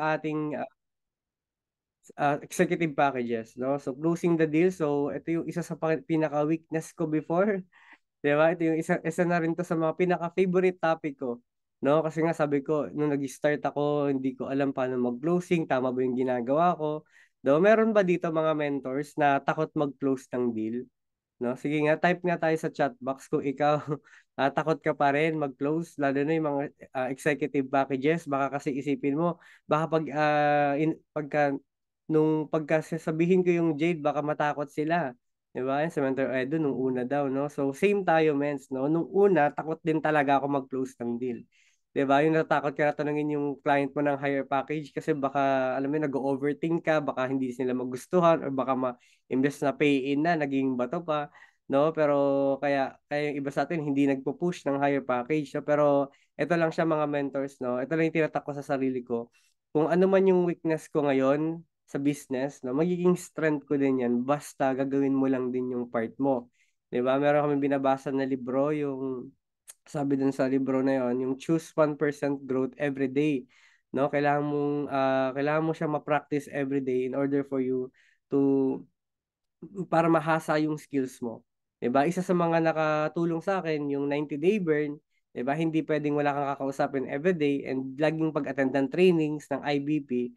ating uh, executive packages, no? So closing the deal, so ito yung isa sa pinaka-weakness ko before. 'Di ba? Ito yung isa isa na rin to sa mga pinaka-favorite topic ko, no? Kasi nga sabi ko nung nag-start ako, hindi ko alam paano mag-closing, tama ba yung ginagawa ko? Do, meron ba dito mga mentors na takot mag-close ng deal? No? Sige nga, type nga tayo sa chat box kung ikaw uh, takot ka pa rin mag-close, lalo na yung mga uh, executive packages. Baka kasi isipin mo, baka pag, uh, in, pagka, nung pagkasasabihin ko yung Jade, baka matakot sila. 'Di ba? si Mentor Edo, nung una daw, no? So, same tayo, mens, no? Nung una, takot din talaga ako mag-close ng deal. 'di ba? Yung natatakot ka na tanungin yung client mo ng higher package kasi baka alam mo nag-overthink ka, baka hindi sila magustuhan or baka ma imbes na pay in na naging bato pa, no? Pero kaya kaya yung iba sa atin hindi nagpo-push ng higher package. No? Pero ito lang siya mga mentors, no? Ito lang yung tinatak ko sa sarili ko. Kung ano man yung weakness ko ngayon sa business, no? Magiging strength ko din 'yan basta gagawin mo lang din yung part mo. 'Di ba? Meron kami binabasa na libro yung sabi din sa libro na yon yung choose 1% growth every day no kailangan mong uh, kailangan mo siya ma-practice every day in order for you to para mahasa yung skills mo 'di ba isa sa mga nakatulong sa akin yung 90 day burn 'di ba hindi pwedeng wala kang kakausapin every day and laging pag-attend ng trainings ng IBP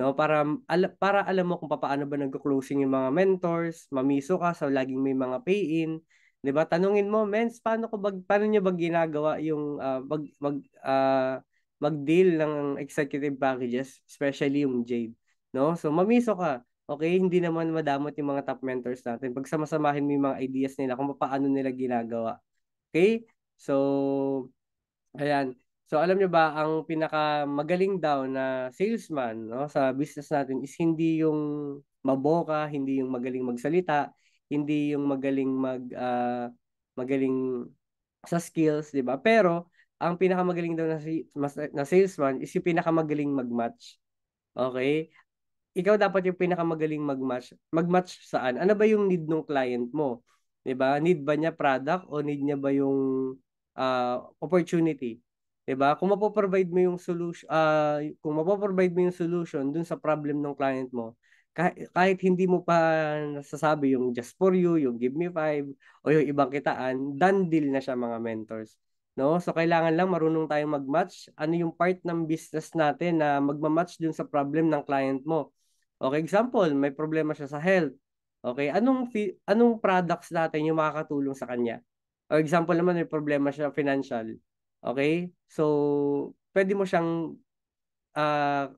no para ala, para alam mo kung paano ba nagco-closing yung mga mentors mamiso ka so laging may mga pay in 'Di ba? Tanungin mo, "Mens, paano ko bag paano niyo ba ginagawa yung uh, mag mag uh, mag-deal ng executive packages, especially yung Jade?" No? So mamiso ka. Okay, hindi naman madamot yung mga top mentors natin. Pag samasamahin mo yung mga ideas nila kung paano nila ginagawa. Okay? So ayan. So alam niyo ba ang pinaka magaling daw na salesman no sa business natin is hindi yung maboka, hindi yung magaling magsalita, hindi yung magaling mag uh, magaling sa skills, 'di ba? Pero ang pinakamagaling daw na, si, na salesman is yung pinakamagaling mag-match. Okay? Ikaw dapat yung pinakamagaling mag-match. Mag-match saan? Ano ba yung need ng client mo? 'Di ba? Need ba niya product o need niya ba yung uh, opportunity? 'Di ba? Kung mapo-provide mo yung solution uh, ah, kung mapo-provide mo yung solution dun sa problem ng client mo, kahit, hindi mo pa nasasabi yung just for you, yung give me five, o yung ibang kitaan, done deal na siya mga mentors. No? So kailangan lang marunong tayong mag-match. Ano yung part ng business natin na magmamatch dun sa problem ng client mo. Okay, example, may problema siya sa health. Okay, anong anong products natin yung makakatulong sa kanya? Or example naman, may problema siya financial. Okay? So, pwede mo siyang uh,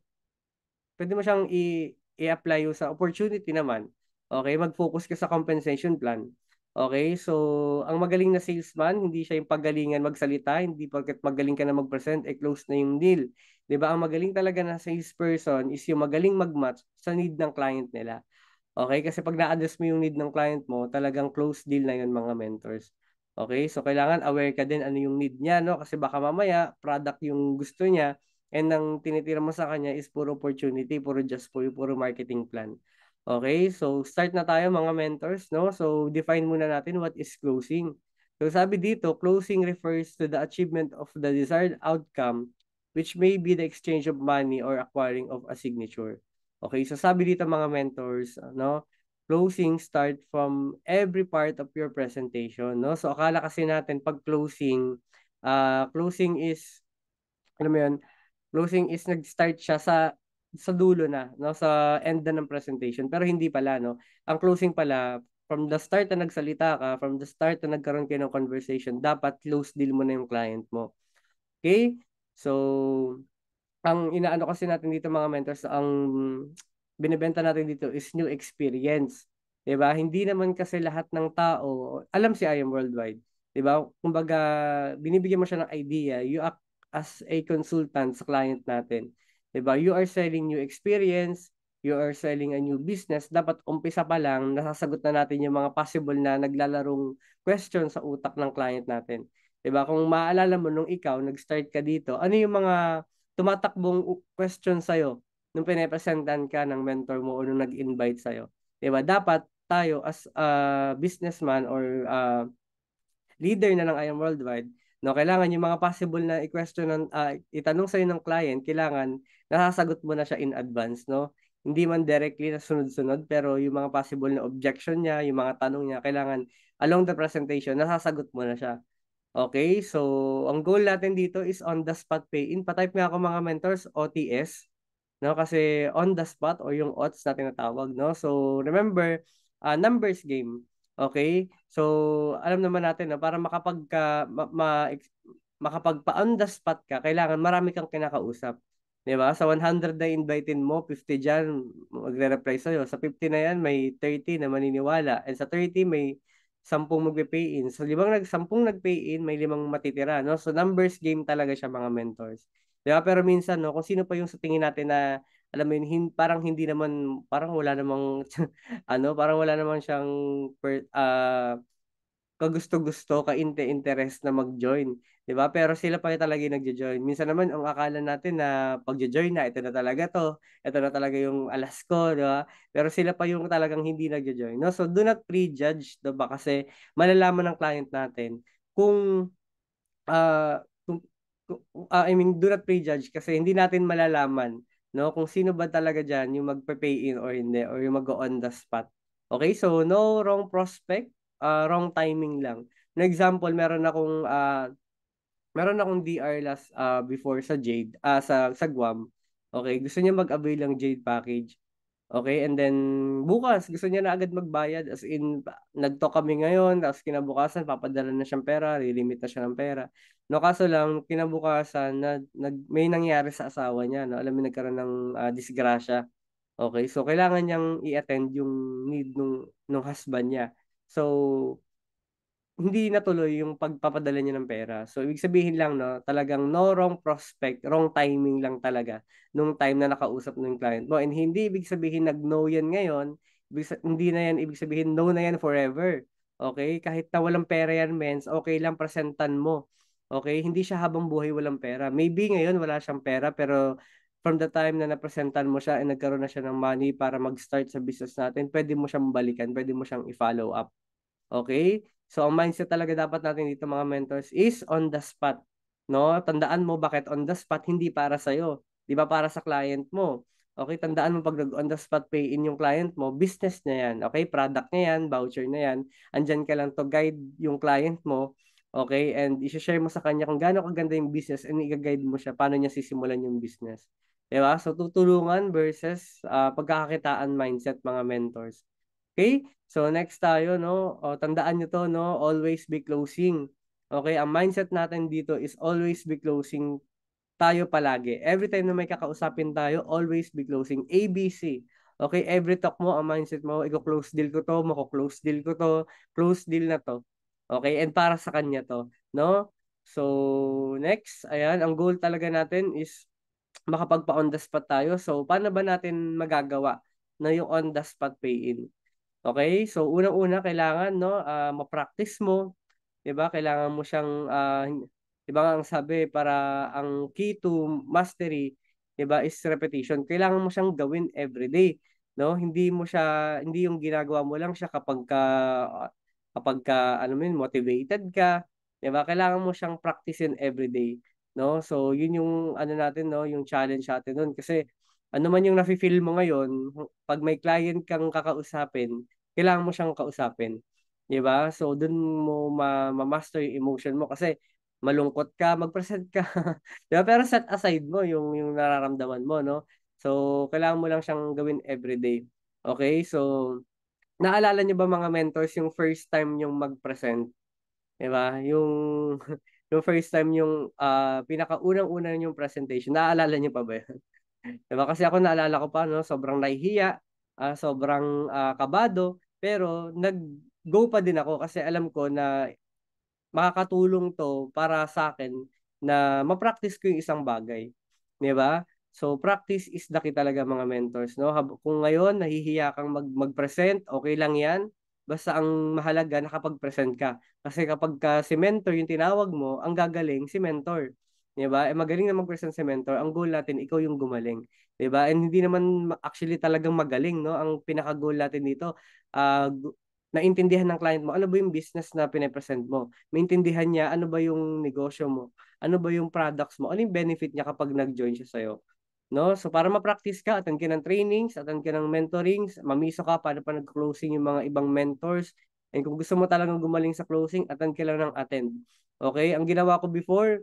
pwede mo siyang i i-apply sa opportunity naman, okay, mag-focus ka sa compensation plan. Okay, so ang magaling na salesman, hindi siya yung pagalingan magsalita, hindi pagkat magaling ka na mag-present, eh close na yung deal. 'Di ba? Ang magaling talaga na salesperson is yung magaling mag-match sa need ng client nila. Okay, kasi pag na-address mo yung need ng client mo, talagang close deal na yun mga mentors. Okay, so kailangan aware ka din ano yung need niya, no? Kasi baka mamaya product yung gusto niya, and ang tinitira mo sa kanya is puro opportunity, puro just for you, puro marketing plan. Okay, so start na tayo mga mentors, no? So define muna natin what is closing. So sabi dito, closing refers to the achievement of the desired outcome which may be the exchange of money or acquiring of a signature. Okay, so sabi dito mga mentors, no? Closing start from every part of your presentation, no? So akala kasi natin pag closing, uh, closing is, alam mo yun, closing is nag-start siya sa sa dulo na, no, sa end na ng presentation. Pero hindi pala, no. Ang closing pala from the start na nagsalita ka, from the start na nagkaroon kayo ng conversation, dapat close deal mo na yung client mo. Okay? So, ang inaano kasi natin dito mga mentors, ang binebenta natin dito is new experience. 'Di ba? Hindi naman kasi lahat ng tao alam si I am worldwide. 'Di ba? Kumbaga, binibigyan mo siya ng idea, you act as a consultant sa client natin. Diba? You are selling new experience, you are selling a new business, dapat umpisa pa lang, nasasagot na natin yung mga possible na naglalarong question sa utak ng client natin. ba diba? Kung maaalala mo nung ikaw, nag-start ka dito, ano yung mga tumatakbong question sa'yo nung pinepresentan ka ng mentor mo o nung nag-invite sa'yo? ba diba? Dapat tayo as a businessman or a uh, leader na ng IAM Worldwide, No, kailangan yung mga possible na i-question ng uh, itanong sa ng client, kailangan nasasagot mo na siya in advance, no? Hindi man directly na sunod-sunod, pero yung mga possible na objection niya, yung mga tanong niya, kailangan along the presentation, nasasagot mo na siya. Okay, so ang goal natin dito is on the spot pay-in. Pa-type nga ako mga mentors, OTS, no? Kasi on the spot o yung OTS na tinatawag, no? So remember, uh, numbers game Okay? So, alam naman natin na para makapag ka, ma, ma, makapagpa-on the spot ka, kailangan marami kang kinakausap. 'Di ba? Sa 100 na invitein mo, 50 diyan magre-reply sa Sa 50 na 'yan, may 30 na maniniwala. And sa 30 may 10 magpe-pay in. So, libang nag 10 nag-pay in, may limang matitira, no? So, numbers game talaga siya mga mentors. 'Di ba? Pero minsan, no, kung sino pa yung sa tingin natin na alam mo yun, hin, parang hindi naman, parang wala namang, ano, parang wala namang siyang, per, uh, kagusto-gusto, interest na mag-join. 'di ba? Pero sila pa talaga yung nagjo-join. Minsan naman ang akala natin na pagjo-join na ito na talaga 'to. Ito na talaga yung alas ko, 'di ba? Pero sila pa yung talagang hindi nagjo-join. No? So do not prejudge, 'di ba? Kasi malalaman ng client natin kung uh, kung, uh, I mean do not prejudge kasi hindi natin malalaman no? Kung sino ba talaga diyan yung magpe-pay in or hindi or yung mag-on on the spot. Okay, so no wrong prospect, uh, wrong timing lang. Na example, meron akong uh, meron akong DR last uh, before sa Jade, uh, sa sa Guam. Okay, gusto niya mag-avail ng Jade package. Okay, and then bukas gusto niya na agad magbayad as in nag-talk kami ngayon tapos kinabukasan papadala na siyang pera, lilimit na siya ng pera. No kaso lang kinabukasan na nag, may nangyari sa asawa niya, no? alam mo nagkaroon ng uh, disgrasya. Okay, so kailangan niyang i-attend yung need nung nung husband niya. So hindi natuloy yung pagpapadala niya ng pera. So, ibig sabihin lang, no, talagang no wrong prospect, wrong timing lang talaga nung time na nakausap ng client mo. And hindi ibig sabihin nag-no yan ngayon, ibig, hindi na yan, ibig sabihin no na yan forever. Okay? Kahit na walang pera yan, mens, okay lang presentan mo. Okay? Hindi siya habang buhay walang pera. Maybe ngayon wala siyang pera, pero from the time na napresentan mo siya and eh, nagkaroon na siya ng money para mag-start sa business natin, pwede mo siyang balikan, pwede mo siyang i-follow up. Okay? So ang mindset talaga dapat natin dito mga mentors is on the spot. No? Tandaan mo bakit on the spot hindi para sa iyo, 'di ba para sa client mo. Okay, tandaan mo pag nag on the spot pay in yung client mo, business niya 'yan. Okay, product niya 'yan, voucher niya 'yan. Andiyan ka lang to guide yung client mo. Okay, and i-share mo sa kanya kung gaano kaganda yung business and i-guide mo siya paano niya sisimulan yung business. 'Di ba? So tutulungan versus uh, pagkakakitaan mindset mga mentors. Okay? So next tayo no, o, tandaan niyo to no, always be closing. Okay, ang mindset natin dito is always be closing tayo palagi. Every time na may kakausapin tayo, always be closing ABC. Okay, every talk mo, ang mindset mo, i-close deal ko to, mako-close deal ko to, close deal na to. Okay, and para sa kanya to, no? So, next, ayan, ang goal talaga natin is makapagpa-on the spot tayo. So, paano ba natin magagawa na yung on the spot pay in? Okay? So unang-una kailangan no uh, ma-practice mo, 'di ba? Kailangan mo siyang uh, 'di ba ang sabi para ang key to mastery, 'di ba, is repetition. Kailangan mo siyang gawin every day, no? Hindi mo siya hindi yung ginagawa mo lang siya kapag ka kapag ka ano min motivated ka, 'di ba? Kailangan mo siyang practicein every day, no? So yun yung ano natin no, yung challenge natin noon kasi ano man yung nafe-feel mo ngayon, pag may client kang kakausapin, kailangan mo siyang kausapin. 'Di ba? So doon mo ma-master yung emotion mo kasi malungkot ka, mag-present ka. 'Di ba? Pero set aside mo yung yung nararamdaman mo, no? So kailangan mo lang siyang gawin everyday. Okay? So naalala niyo ba mga mentors yung first time yung mag-present? 'Di ba? Yung yung first time yung uh, pinakaunang-una yung presentation. Naalala niyo pa ba 'yan? diba? Kasi ako naalala ko pa, no, sobrang nahihiya, uh, sobrang uh, kabado, pero nag-go pa din ako kasi alam ko na makakatulong to para sa akin na ma-practice ko yung isang bagay. ba? Diba? So practice is the key talaga mga mentors. No? Kung ngayon nahihiya kang mag- mag-present, okay lang yan. Basta ang mahalaga nakapag-present ka. Kasi kapag ka si mentor yung tinawag mo, ang gagaling si mentor. 'di ba? Eh magaling na mag-present si mentor. Ang goal natin ikaw yung gumaling, 'di ba? And hindi naman actually talagang magaling, no? Ang pinaka-goal natin dito, uh, naintindihan ng client mo ano ba yung business na pinapresent mo. Maintindihan niya ano ba yung negosyo mo, ano ba yung products mo, ano yung benefit niya kapag nag-join siya sa'yo. No? So para ma-practice ka, attend ka ng trainings, attend ka ng mentorings, mamiso ka para pa nag-closing yung mga ibang mentors. And kung gusto mo talagang gumaling sa closing, attend ka lang ng attend. Okay? Ang ginawa ko before,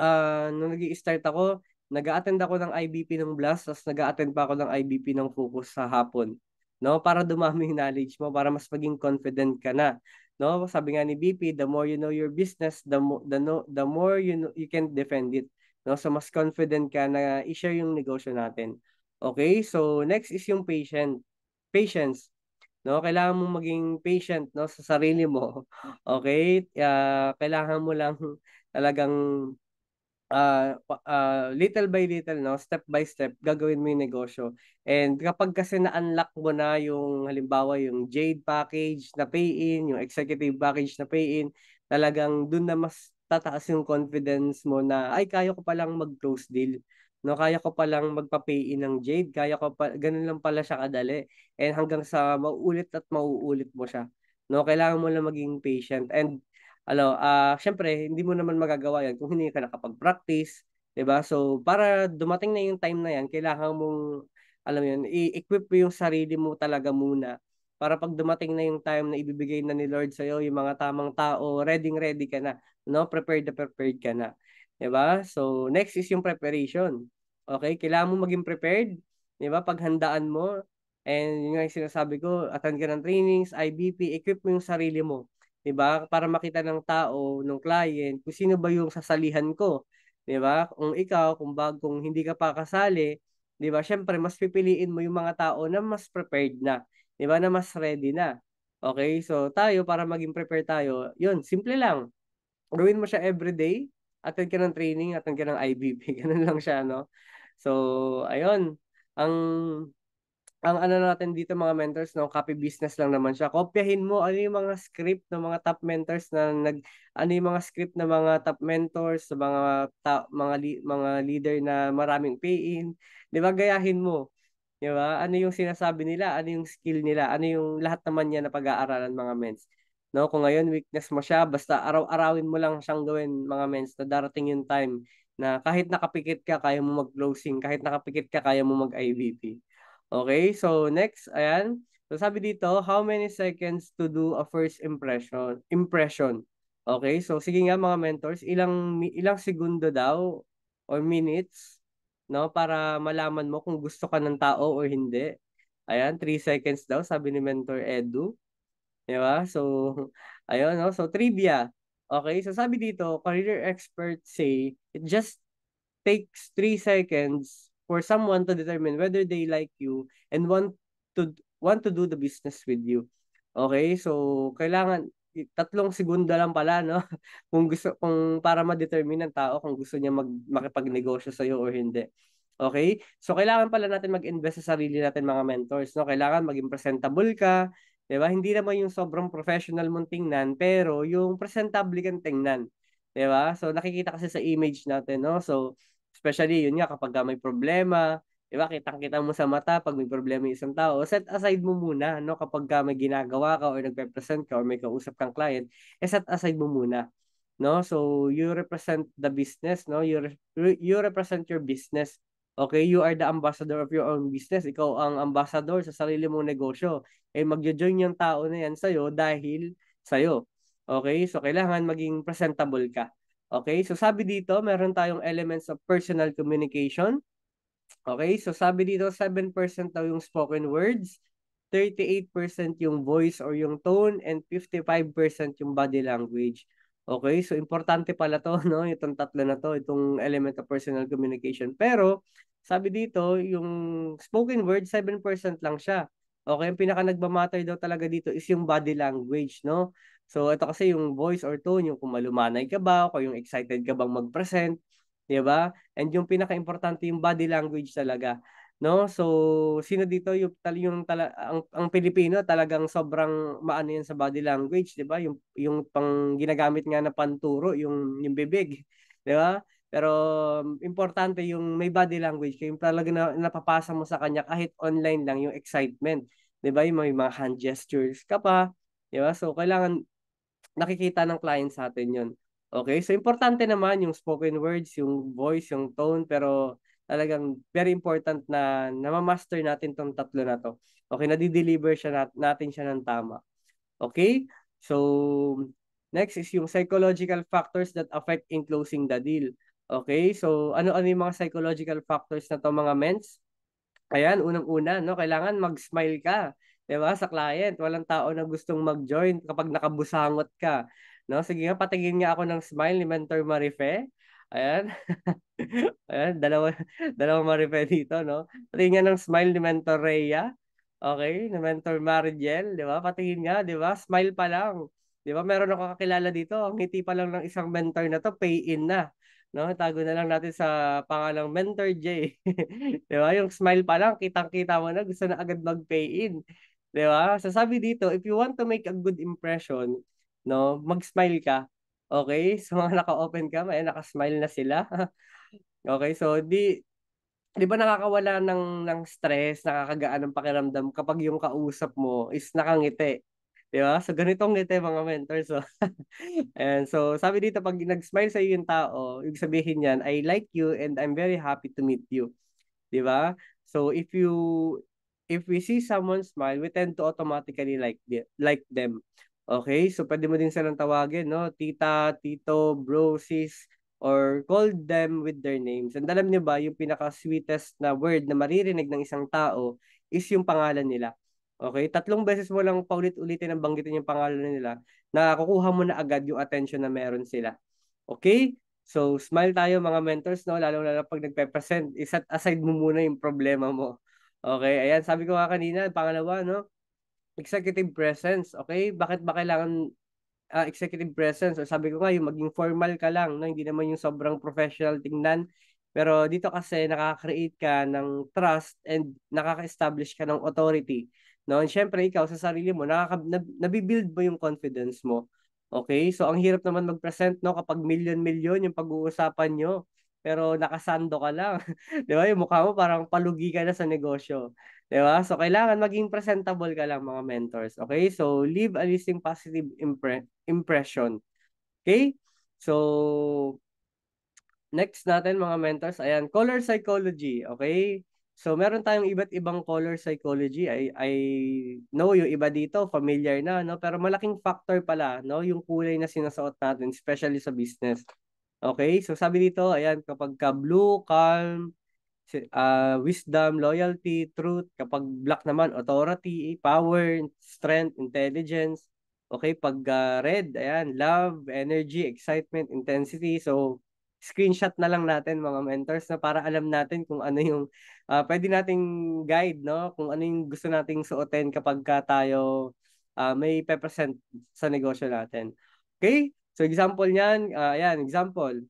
uh, nung nag-i-start ako, nag-attend ako ng IBP ng Blast, tapos nag-attend pa ako ng IBP ng Focus sa hapon. No, para dumami yung knowledge mo, para mas maging confident ka na. No, sabi nga ni BP, the more you know your business, the mo, the no, the more you know, you can defend it. No, so mas confident ka na i-share yung negosyo natin. Okay? So next is yung patient. Patience. No, kailangan mong maging patient no sa sarili mo. Okay? Uh, kailangan mo lang talagang uh, uh, little by little, no, step by step, gagawin mo yung negosyo. And kapag kasi na-unlock mo na yung halimbawa yung Jade package na pay-in, yung executive package na pay-in, talagang doon na mas tataas yung confidence mo na ay kaya ko palang mag-close deal. No, kaya ko palang magpa-pay-in ng Jade, kaya ko pa ganun lang pala siya kadali. And hanggang sa mauulit at mauulit mo siya. No, kailangan mo lang maging patient and ano, ah syempre, hindi mo naman magagawa 'yan kung hindi ka nakapag-practice, 'di ba? So, para dumating na yung time na 'yan, kailangan mong alam mo 'yun, i-equip mo yung sarili mo talaga muna para pag dumating na yung time na ibibigay na ni Lord sa iyo yung mga tamang tao, ready ready ka na, no? Prepared the prepared ka na. 'Di ba? So, next is yung preparation. Okay? Kailangan mo maging prepared, 'di ba? Paghandaan mo and yun nga yung sinasabi ko, attend ka ng trainings, IBP, equip mo yung sarili mo 'di ba? Para makita ng tao, ng client, kung sino ba yung sasalihan ko, 'di ba? Kung ikaw, kung bagong hindi ka pa kasali, 'di ba? Syempre mas pipiliin mo yung mga tao na mas prepared na, 'di ba? Na mas ready na. Okay? So tayo para maging prepared tayo, 'yun, simple lang. Gawin mo siya every day, attend ka ng training, attend ka ng IBB, ganun lang siya, no? So, ayun. Ang ang ano natin dito mga mentors, no, copy business lang naman siya. Kopyahin mo ano yung mga script ng mga top mentors na nag ano yung mga script ng mga top mentors sa mga ta, mga li, mga leader na maraming pay-in. 'Di ba? Gayahin mo. 'Di ba? Ano yung sinasabi nila, ano yung skill nila, ano yung lahat naman niya na pag-aaralan mga mens. No, kung ngayon weakness mo siya, basta araw-arawin mo lang siyang gawin mga mens na darating yung time na kahit nakapikit ka, kaya mo mag-closing. Kahit nakapikit ka, kaya mo mag-IVP. Okay, so next, ayan. So sabi dito, how many seconds to do a first impression? Impression. Okay, so sige nga mga mentors, ilang ilang segundo daw or minutes no para malaman mo kung gusto ka ng tao o hindi. Ayan, 3 seconds daw sabi ni mentor Edu. 'Di ba? So ayun no, so trivia. Okay, so sabi dito, career experts say it just takes 3 seconds for someone to determine whether they like you and want to want to do the business with you. Okay? So kailangan tatlong segundo lang pala no kung gusto kung para ma-determine ng tao kung gusto niya mag makipag sa iyo or hindi. Okay? So kailangan pala natin mag-invest sa sarili natin mga mentors, no? Kailangan maging presentable ka, 'di ba? Hindi naman yung sobrang professional mong tingnan, pero yung presentable kang tingnan. 'Di ba? So nakikita kasi sa image natin, no? So Especially yun nga kapag may problema, 'di ba? Kitang-kita mo sa mata pag may problema 'yung isang tao. Set aside mo muna no kapag may ginagawa ka or nagpe-present ka or may kausap kang client, eh set aside mo muna no so you represent the business no you re- you represent your business okay you are the ambassador of your own business ikaw ang ambassador sa sarili mong negosyo eh magjo-join yung tao na yan sa iyo dahil sa iyo okay so kailangan maging presentable ka Okay, so sabi dito, meron tayong elements of personal communication. Okay, so sabi dito, 7% daw yung spoken words, 38% yung voice or yung tone, and 55% yung body language. Okay, so importante pala to, no? Itong tatlo na to, itong element of personal communication. Pero, sabi dito, yung spoken word, 7% lang siya. Okay, yung pinaka nagmamatter daw talaga dito is yung body language, no? So ito kasi yung voice or tone, yung kung malumanay ka ba, o yung excited ka bang mag-present, 'di ba? And yung pinaka-importante yung body language talaga, no? So sino dito yung tal yung tala, ang, ang Pilipino talagang sobrang maano yan sa body language, 'di ba? Yung yung pang ginagamit nga na panturo, yung yung bibig, 'di ba? Pero importante yung may body language, yung talaga na, napapasa mo sa kanya kahit online lang yung excitement. 'Di ba? Yung may mga hand gestures ka pa, 'di ba? So kailangan nakikita ng client sa atin yun. Okay, so importante naman yung spoken words, yung voice, yung tone, pero talagang very important na namamaster natin tong tatlo na to. Okay, nadideliver siya nat- natin siya ng tama. Okay? So, next is yung psychological factors that affect in closing the deal. Okay? So, ano-ano yung mga psychological factors na to mga mens? Ayan, unang-una, no? Kailangan mag-smile ka. 'di ba? Sa client, walang tao na gustong mag-join kapag nakabusangot ka. No, sige nga patingin nga ako ng smile ni Mentor Marife. Ayan. Ayan, dalawa dalawa Marife dito, no. Patingin ng smile ni Mentor Rhea. Okay, ni Mentor Marigel, 'di ba? Patingin nga, 'di ba? Smile pa lang. 'Di ba? Meron ako kakilala dito, ang ngiti pa lang ng isang mentor na to, pay in na. No, tago na lang natin sa pangalang Mentor J. 'Di ba? Yung smile pa lang, kitang-kita mo na gusto na agad mag-pay in. 'Di ba? Sasabi dito, if you want to make a good impression, no, mag-smile ka. Okay? So mga naka-open ka, ay naka-smile na sila. okay, so di 'di ba nakakawala ng ng stress, nakakagaan ng pakiramdam kapag yung kausap mo is nakangiti. 'Di ba? So ganitong ngiti mga mentors. Oh. So. and so sabi dito pag nag-smile sa iyo yung tao, ibig sabihin niyan, I like you and I'm very happy to meet you. 'Di ba? So if you if we see someone smile, we tend to automatically like the, like them. Okay? So, pwede mo din silang tawagin, no? Tita, tito, bro, sis, or call them with their names. And alam niyo ba, yung pinaka-sweetest na word na maririnig ng isang tao is yung pangalan nila. Okay? Tatlong beses mo lang paulit-ulitin ang banggitin yung pangalan nila, nakukuha mo na agad yung attention na meron sila. Okay? So, smile tayo mga mentors, no? Lalo-lalo pag nagpe-present, isat aside mo muna yung problema mo. Okay, ayan, sabi ko nga kanina, pangalawa, no? Executive presence, okay? Bakit ba kailangan uh, executive presence? Or sabi ko nga, yung maging formal ka lang, no? Hindi naman yung sobrang professional tingnan. Pero dito kasi nakaka-create ka ng trust and nakaka-establish ka ng authority. No? And syempre, ikaw sa sarili mo, nakaka- nabibuild mo yung confidence mo. Okay? So, ang hirap naman mag-present no, kapag million-million yung pag-uusapan nyo pero nakasando ka lang. 'Di ba? Yung mukha mo parang palugi ka na sa negosyo. 'Di ba? So kailangan maging presentable ka lang mga mentors. Okay? So leave a listing positive impre- impression. Okay? So next natin mga mentors, ayan, color psychology, okay? So meron tayong iba't ibang color psychology. I I know yung iba dito familiar na no, pero malaking factor pala no yung kulay na sinasuot natin especially sa business. Okay, so sabi dito, ayan, kapag ka blue, calm, uh, wisdom, loyalty, truth. Kapag black naman, authority, power, strength, intelligence. Okay, pag uh, red, ayan, love, energy, excitement, intensity. So, screenshot na lang natin mga mentors na para alam natin kung ano yung uh, pwede nating guide, no? Kung ano yung gusto nating suotin kapag ka tayo uh, may pepresent sa negosyo natin. Okay? So example niyan, uh, ayan, example.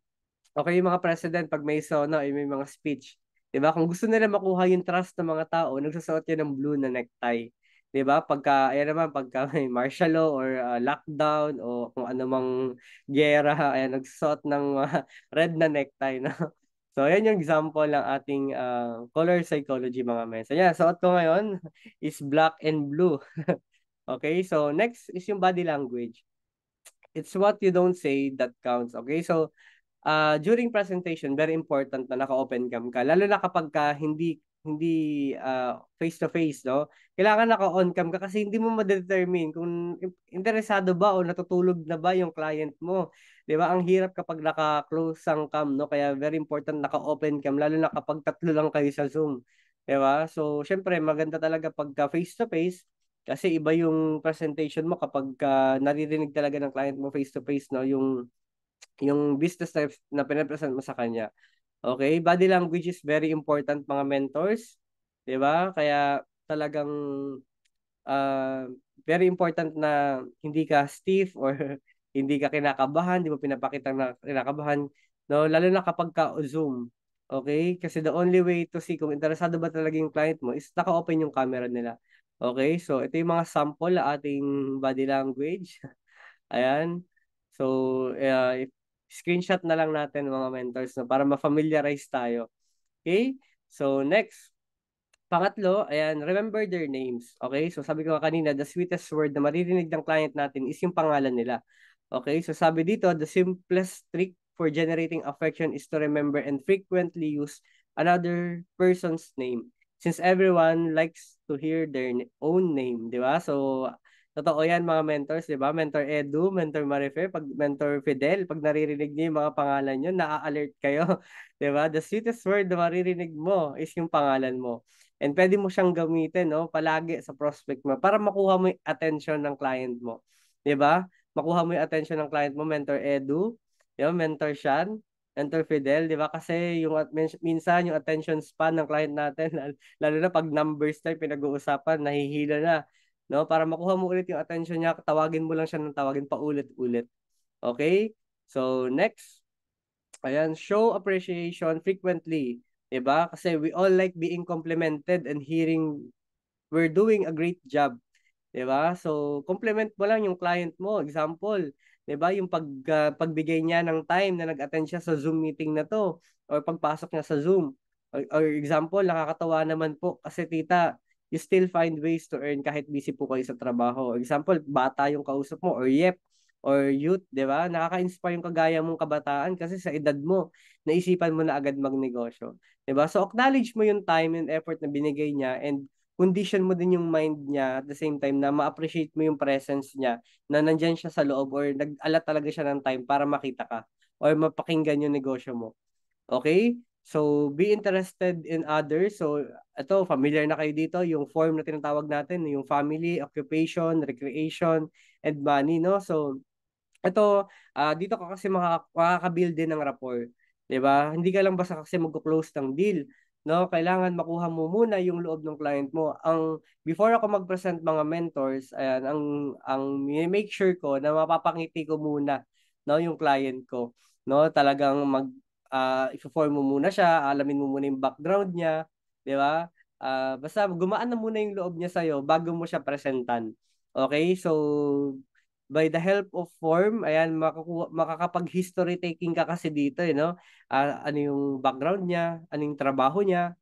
Okay, yung mga president, pag may sono, may mga speech. 'di ba? Kung gusto nila makuha yung trust ng mga tao, nagsusuot yan ng blue na necktie. 'Di ba? Pagka ayan naman pagka may martial law or uh, lockdown o kung anumang giyera, ayan nagsuot ng uh, red na necktie no. So ayan yung example ng ating uh, color psychology mga men. So yan, suot ko ngayon is black and blue. okay? So next is yung body language. It's what you don't say that counts. Okay? So, uh, during presentation, very important na naka-open cam ka. Lalo na kapag ka hindi hindi uh, face to face no kailangan naka on cam ka kasi hindi mo ma-determine kung interesado ba o natutulog na ba yung client mo 'di ba ang hirap kapag naka close ang cam no kaya very important naka open cam lalo na kapag tatlo lang kayo sa Zoom 'di ba so syempre maganda talaga pagka face to face kasi iba yung presentation mo kapag uh, naririnig talaga ng client mo face to face no yung yung business na, na pinapresent mo sa kanya. Okay, body language is very important mga mentors, 'di ba? Kaya talagang uh, very important na hindi ka stiff or hindi ka kinakabahan, di mo pinapakita na kinakabahan, no? Lalo na kapag ka Zoom, Okay? Kasi the only way to see kung interesado ba talaga yung client mo is naka-open yung camera nila. Okay, so ito yung mga sample na ating body language. Ayan. So, uh, eh, if, screenshot na lang natin mga mentors no, para ma-familiarize tayo. Okay? So, next. Pangatlo, ayan, remember their names. Okay? So, sabi ko kanina, the sweetest word na maririnig ng client natin is yung pangalan nila. Okay? So, sabi dito, the simplest trick for generating affection is to remember and frequently use another person's name since everyone likes to hear their own name, di ba? So, totoo yan mga mentors, di ba? Mentor Edu, Mentor Marife, pag Mentor Fidel, pag naririnig niyo yung mga pangalan nyo, naa-alert kayo, di ba? The sweetest word na maririnig mo is yung pangalan mo. And pwede mo siyang gamitin, no? Palagi sa prospect mo para makuha mo yung attention ng client mo. Di ba? Makuha mo yung attention ng client mo, Mentor Edu, yun, Mentor Shan, Mentor Fidel, di ba? Kasi yung minsan yung attention span ng client natin, lalo, na pag numbers tayo pinag-uusapan, nahihila na. No? Para makuha mo ulit yung attention niya, tawagin mo lang siya ng tawagin pa ulit-ulit. Okay? So, next. Ayan, show appreciation frequently. Di ba? Kasi we all like being complimented and hearing we're doing a great job. Di ba? So, compliment mo lang yung client mo. Example, 'di ba? Yung pag uh, pagbigay niya ng time na nag-attend siya sa Zoom meeting na to or pagpasok niya sa Zoom. Or, or example, nakakatawa naman po kasi tita, you still find ways to earn kahit busy po kayo sa trabaho. Example, bata yung kausap mo or yep or youth, 'di ba? Nakaka-inspire yung kagaya mong kabataan kasi sa edad mo, naisipan mo na agad magnegosyo, 'di ba? So acknowledge mo yung time and effort na binigay niya and condition mo din yung mind niya at the same time na ma-appreciate mo yung presence niya na nandyan siya sa loob or nag-ala talaga siya ng time para makita ka or mapakinggan yung negosyo mo. Okay? So, be interested in others. So, ito, familiar na kayo dito, yung form na tinatawag natin, yung family, occupation, recreation, and money, no? So, ito, uh, ah, dito ka kasi makaka- makakabuild din ng rapport. 'di ba? Hindi ka lang basta kasi magko-close ng deal no kailangan makuha mo muna yung loob ng client mo ang before ako mag-present mga mentors ayan ang ang make sure ko na mapapangiti ko muna no yung client ko no talagang mag uh, ah, i-form mo muna siya alamin mo muna yung background niya di ba uh, basta gumaan na muna yung loob niya sa iyo bago mo siya presentan okay so by the help of form, ayan, makakuha, makakapag-history taking ka kasi dito, you eh, know? Uh, ah, ano yung background niya, anong trabaho niya,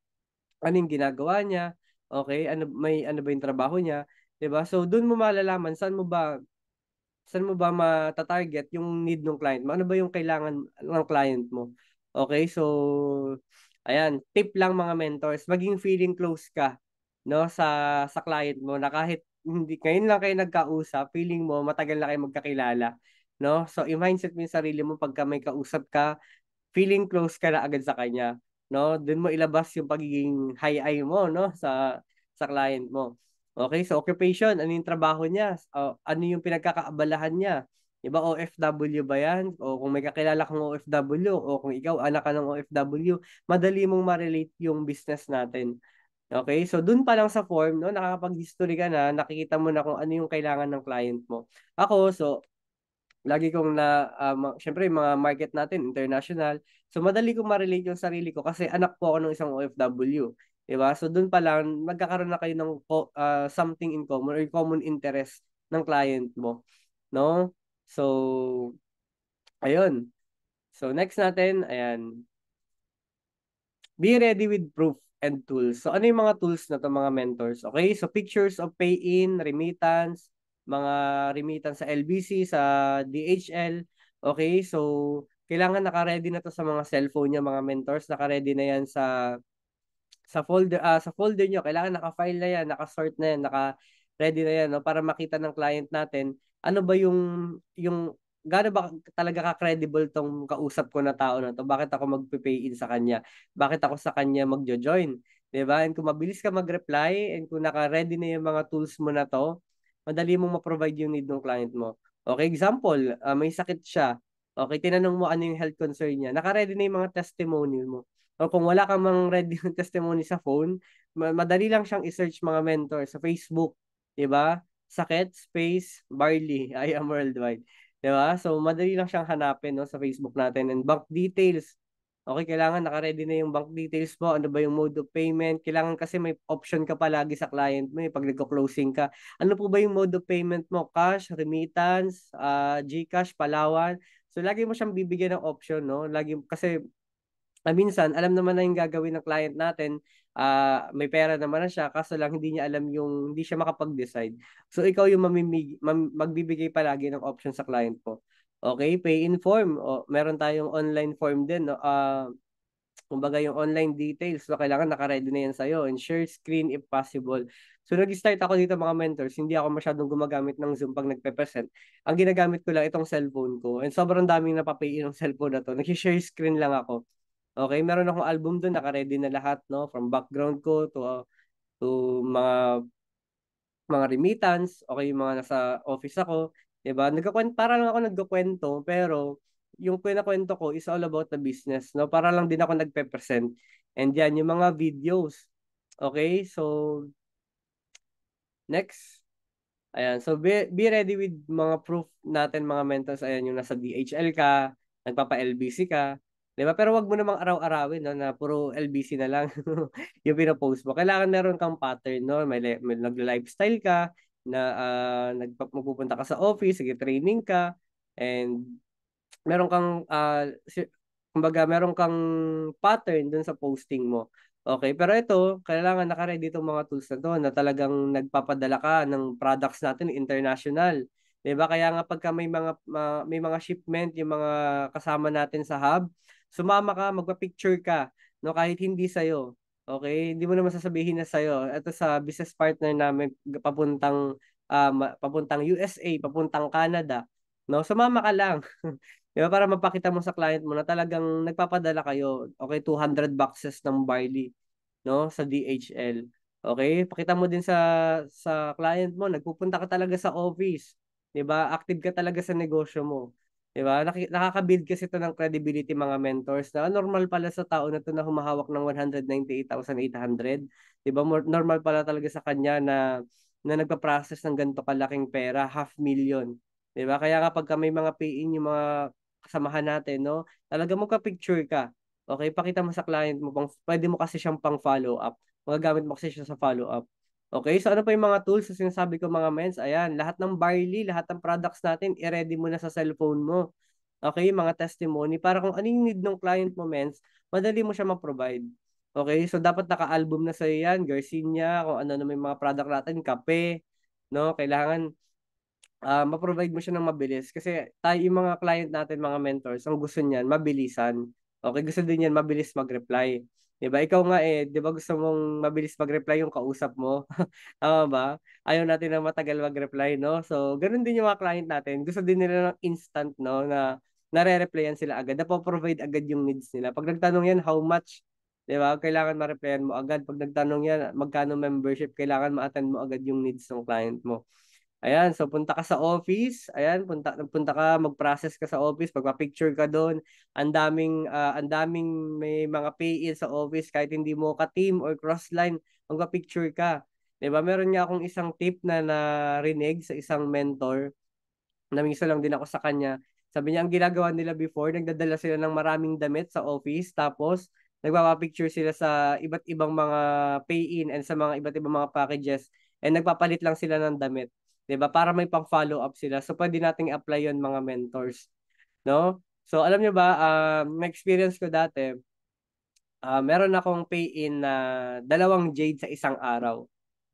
anong ginagawa niya, okay, ano, may, ano ba yung trabaho niya, ba diba? So, doon mo malalaman saan mo ba saan mo ba matatarget yung need ng client mo? Ano ba yung kailangan ng client mo? Okay, so ayan, tip lang mga mentors, maging feeling close ka no sa sa client mo na kahit hindi ngayon lang kayo nagkausap, feeling mo matagal na kayo magkakilala, no? So i-mindset mo 'yung sarili mo pagka may kausap ka, feeling close ka na agad sa kanya, no? Doon mo ilabas 'yung pagiging high eye mo, no, sa sa client mo. Okay, so occupation, ano 'yung trabaho niya? O, ano 'yung pinagkakaabalahan niya? Iba OFW ba yan? O kung may kakilala kang OFW o kung ikaw anak ka ng OFW, madali mong ma-relate yung business natin Okay? So, dun pa lang sa form, no, nakakapag-history ka na, nakikita mo na kung ano yung kailangan ng client mo. Ako, so, lagi kong na, um, syempre, mga market natin, international. So, madali kong ma-relate yung sarili ko kasi anak po ako ng isang OFW. Diba? So, dun pa lang, magkakaroon na kayo ng uh, something in common or common interest ng client mo. No? So, ayun. So, next natin, ayan. Be ready with proof and tools. So ano yung mga tools na to mga mentors? Okay, so pictures of pay-in, remittance, mga remittance sa LBC, sa DHL. Okay, so kailangan naka-ready na to sa mga cellphone niya, mga mentors. Naka-ready na yan sa sa folder uh, sa folder niyo. Kailangan naka-file na yan, naka-sort na yan, naka-ready na yan no? para makita ng client natin ano ba yung yung gaano ba talaga ka-credible tong kausap ko na tao na to? Bakit ako magpe-pay in sa kanya? Bakit ako sa kanya magjo-join? 'Di ba? And kung mabilis ka mag-reply and kung naka-ready na yung mga tools mo na to, madali mong ma-provide yung need ng client mo. Okay, example, uh, may sakit siya. Okay, tinanong mo ano yung health concern niya. Naka-ready na yung mga testimonial mo. O kung wala ka mang ready yung testimony sa phone, madali lang siyang i-search mga mentor sa Facebook. 'di ba? Sakit, space, barley, I am worldwide. 'Di ba? So madali lang siyang hanapin no sa Facebook natin and bank details. Okay, kailangan naka-ready na yung bank details mo. Ano ba yung mode of payment? Kailangan kasi may option ka palagi sa client mo eh, pag nagko-closing ka. Ano po ba yung mode of payment mo? Cash, remittance, uh, GCash, Palawan. So lagi mo siyang bibigyan ng option, no? Lagi kasi na minsan alam naman na yung gagawin ng client natin, uh, may pera naman na siya, kaso lang hindi niya alam yung, hindi siya makapag-decide. So ikaw yung mamimig, mam, magbibigay palagi ng option sa client po. Okay, pay in form. O, meron tayong online form din. No? Uh, kumbaga yung online details, so kailangan nakaready na yan sa'yo and share screen if possible. So nag-start ako dito mga mentors, hindi ako masyadong gumagamit ng Zoom pag nagpe-present. Ang ginagamit ko lang itong cellphone ko and sobrang daming napapayin ng cellphone na to. Nag-share screen lang ako. Okay, meron akong album doon, naka-ready na lahat, no? From background ko to uh, to mga mga remittance, okay, yung mga nasa office ako, 'di ba? Nagkukwento para lang ako nagkukwento, pero yung kwento ko is all about the business, no? Para lang din ako nagpe-present. And yan yung mga videos. Okay? So next Ayan, so be, be ready with mga proof natin mga mentors. Ayan, yung nasa DHL ka, nagpapa-LBC ka, Diba? Pero wag mo namang araw-arawin no, na puro LBC na lang yung pinopost mo. Kailangan meron kang pattern, no? May, may nagla-lifestyle ka na uh, ah, nagpupunta ka sa office, sige training ka and meron kang uh, kumbaga meron kang pattern dun sa posting mo. Okay, pero ito, kailangan nakaready itong mga tools na to na talagang nagpapadala ka ng products natin international. 'Di ba? Kaya nga pagka may mga may mga shipment yung mga kasama natin sa hub, Sumama ka, magpa-picture ka, no, kahit hindi sa'yo. Okay? Hindi mo naman sasabihin na sa'yo. Ito sa business partner namin, papuntang, um, papuntang USA, papuntang Canada. No? Sumama ka lang. Di ba? Para mapakita mo sa client mo na talagang nagpapadala kayo, okay, 200 boxes ng barley, no, sa DHL. Okay? Pakita mo din sa sa client mo, nagpupunta ka talaga sa office. 'Di ba? Active ka talaga sa negosyo mo. 'Di ba? Nak- nakaka-build kasi 'to ng credibility mga mentors na normal pala sa tao na 'to na humahawak ng 198,800. 'Di ba? Normal pala talaga sa kanya na na nagpa-process ng ganito kalaking pera, half million. 'Di ba? Kaya kapag may mga pay-in yung mga kasamahan natin, no? Talaga mo ka picture ka. Okay, pakita mo sa client mo pang pwede mo kasi siyang pang follow up. Magagamit mo kasi siya sa follow up. Okay, so ano pa yung mga tools na sinasabi ko mga mens? Ayan, lahat ng barley, lahat ng products natin, i-ready mo na sa cellphone mo. Okay, mga testimony. Para kung ano yung need ng client mo, mens, madali mo siya ma-provide. Okay, so dapat naka-album na sa'yo yan, Garcinia, kung ano na may mga product natin, kape, no? Kailangan uh, ma-provide mo siya ng mabilis. Kasi tayo yung mga client natin, mga mentors, ang gusto niyan, mabilisan. Okay, gusto din yan, mabilis mag-reply. 'Di ba? Ikaw nga eh, 'di ba gusto mong mabilis mag-reply yung kausap mo? Tama ba? Ayaw natin na matagal mag-reply, no? So, ganun din yung mga client natin. Gusto din nila ng instant, no, na nare-replyan sila agad. Napo-provide agad yung needs nila. Pag nagtanong yan, how much? 'Di ba? Kailangan ma-replyan mo agad. Pag nagtanong yan, magkano membership? Kailangan ma-attend mo agad yung needs ng client mo. Ayan, so punta ka sa office, ayan, punta punta ka, mag-process ka sa office, pagpa picture ka doon. Ang daming uh, ang daming may mga pay-in sa office kahit hindi mo ka team or cross line, magpa-picture ka. 'Di ba? Meron nga akong isang tip na narinig sa isang mentor na lang din ako sa kanya. Sabi niya ang ginagawa nila before, nagdadala sila ng maraming damit sa office tapos nagpapa-picture sila sa iba't ibang mga pay-in and sa mga iba't ibang mga packages and nagpapalit lang sila ng damit. 'di ba? Para may pang-follow up sila. So pwede nating apply 'yon mga mentors, no? So alam niyo ba, um uh, experience ko dati, uh, meron akong pay in na uh, dalawang jade sa isang araw,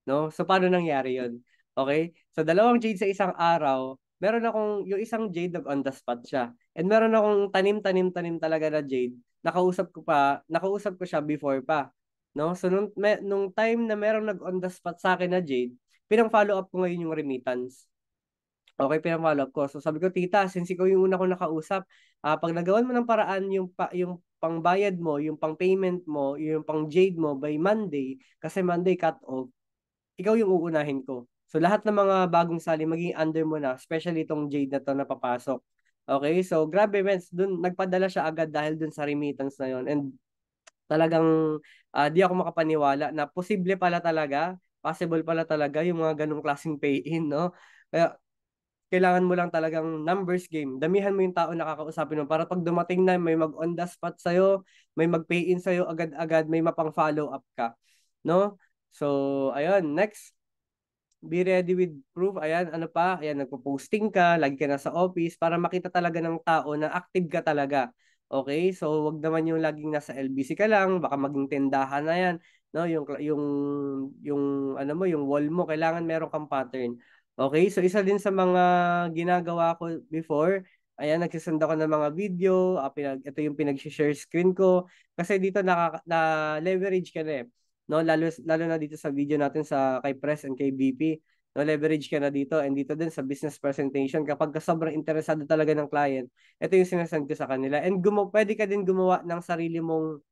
no? So paano nangyari 'yon? Okay? So dalawang jade sa isang araw, meron akong yung isang jade on the spot siya. And meron akong tanim-tanim-tanim talaga na jade. Nakausap ko pa, nakausap ko siya before pa. No? So nung, me, nung time na merong nag on the spot sa akin na Jade, pinang-follow up ko ngayon yung remittance. Okay, pinang-follow up ko. So sabi ko, tita, since ikaw yung una ko nakausap, uh, pag nagawan mo ng paraan yung, pa, yung pangbayad mo, yung pang-payment mo, yung pang-jade mo by Monday, kasi Monday cut off, ikaw yung uunahin ko. So lahat ng mga bagong sali, maging under mo na, especially itong jade na to na papasok. Okay, so grabe mens, dun, nagpadala siya agad dahil dun sa remittance na yon And talagang uh, di ako makapaniwala na posible pala talaga possible pala talaga yung mga ganong klaseng pay-in, no? Kaya, kailangan mo lang talagang numbers game. Damihan mo yung tao na kakausapin mo para pag dumating na may mag on the spot sa'yo, may mag-pay-in sa'yo agad-agad, may mapang-follow up ka. No? So, ayun. Next, be ready with proof. Ayan, ano pa? Ayan, nagpo-posting ka, lagi ka na sa office para makita talaga ng tao na active ka talaga. Okay? So, wag naman yung laging nasa LBC ka lang, baka maging tindahan na yan no yung yung yung ano mo yung wall mo kailangan meron kang pattern okay so isa din sa mga ginagawa ko before ayan nagsisend ako ng mga video uh, pinag, ito yung pinag-share screen ko kasi dito na, na leverage ka na eh no lalo lalo na dito sa video natin sa kay press and kay BP no leverage ka na dito and dito din sa business presentation kapag sobrang interesado talaga ng client ito yung sinasend ko sa kanila and gumawa pwede ka din gumawa ng sarili mong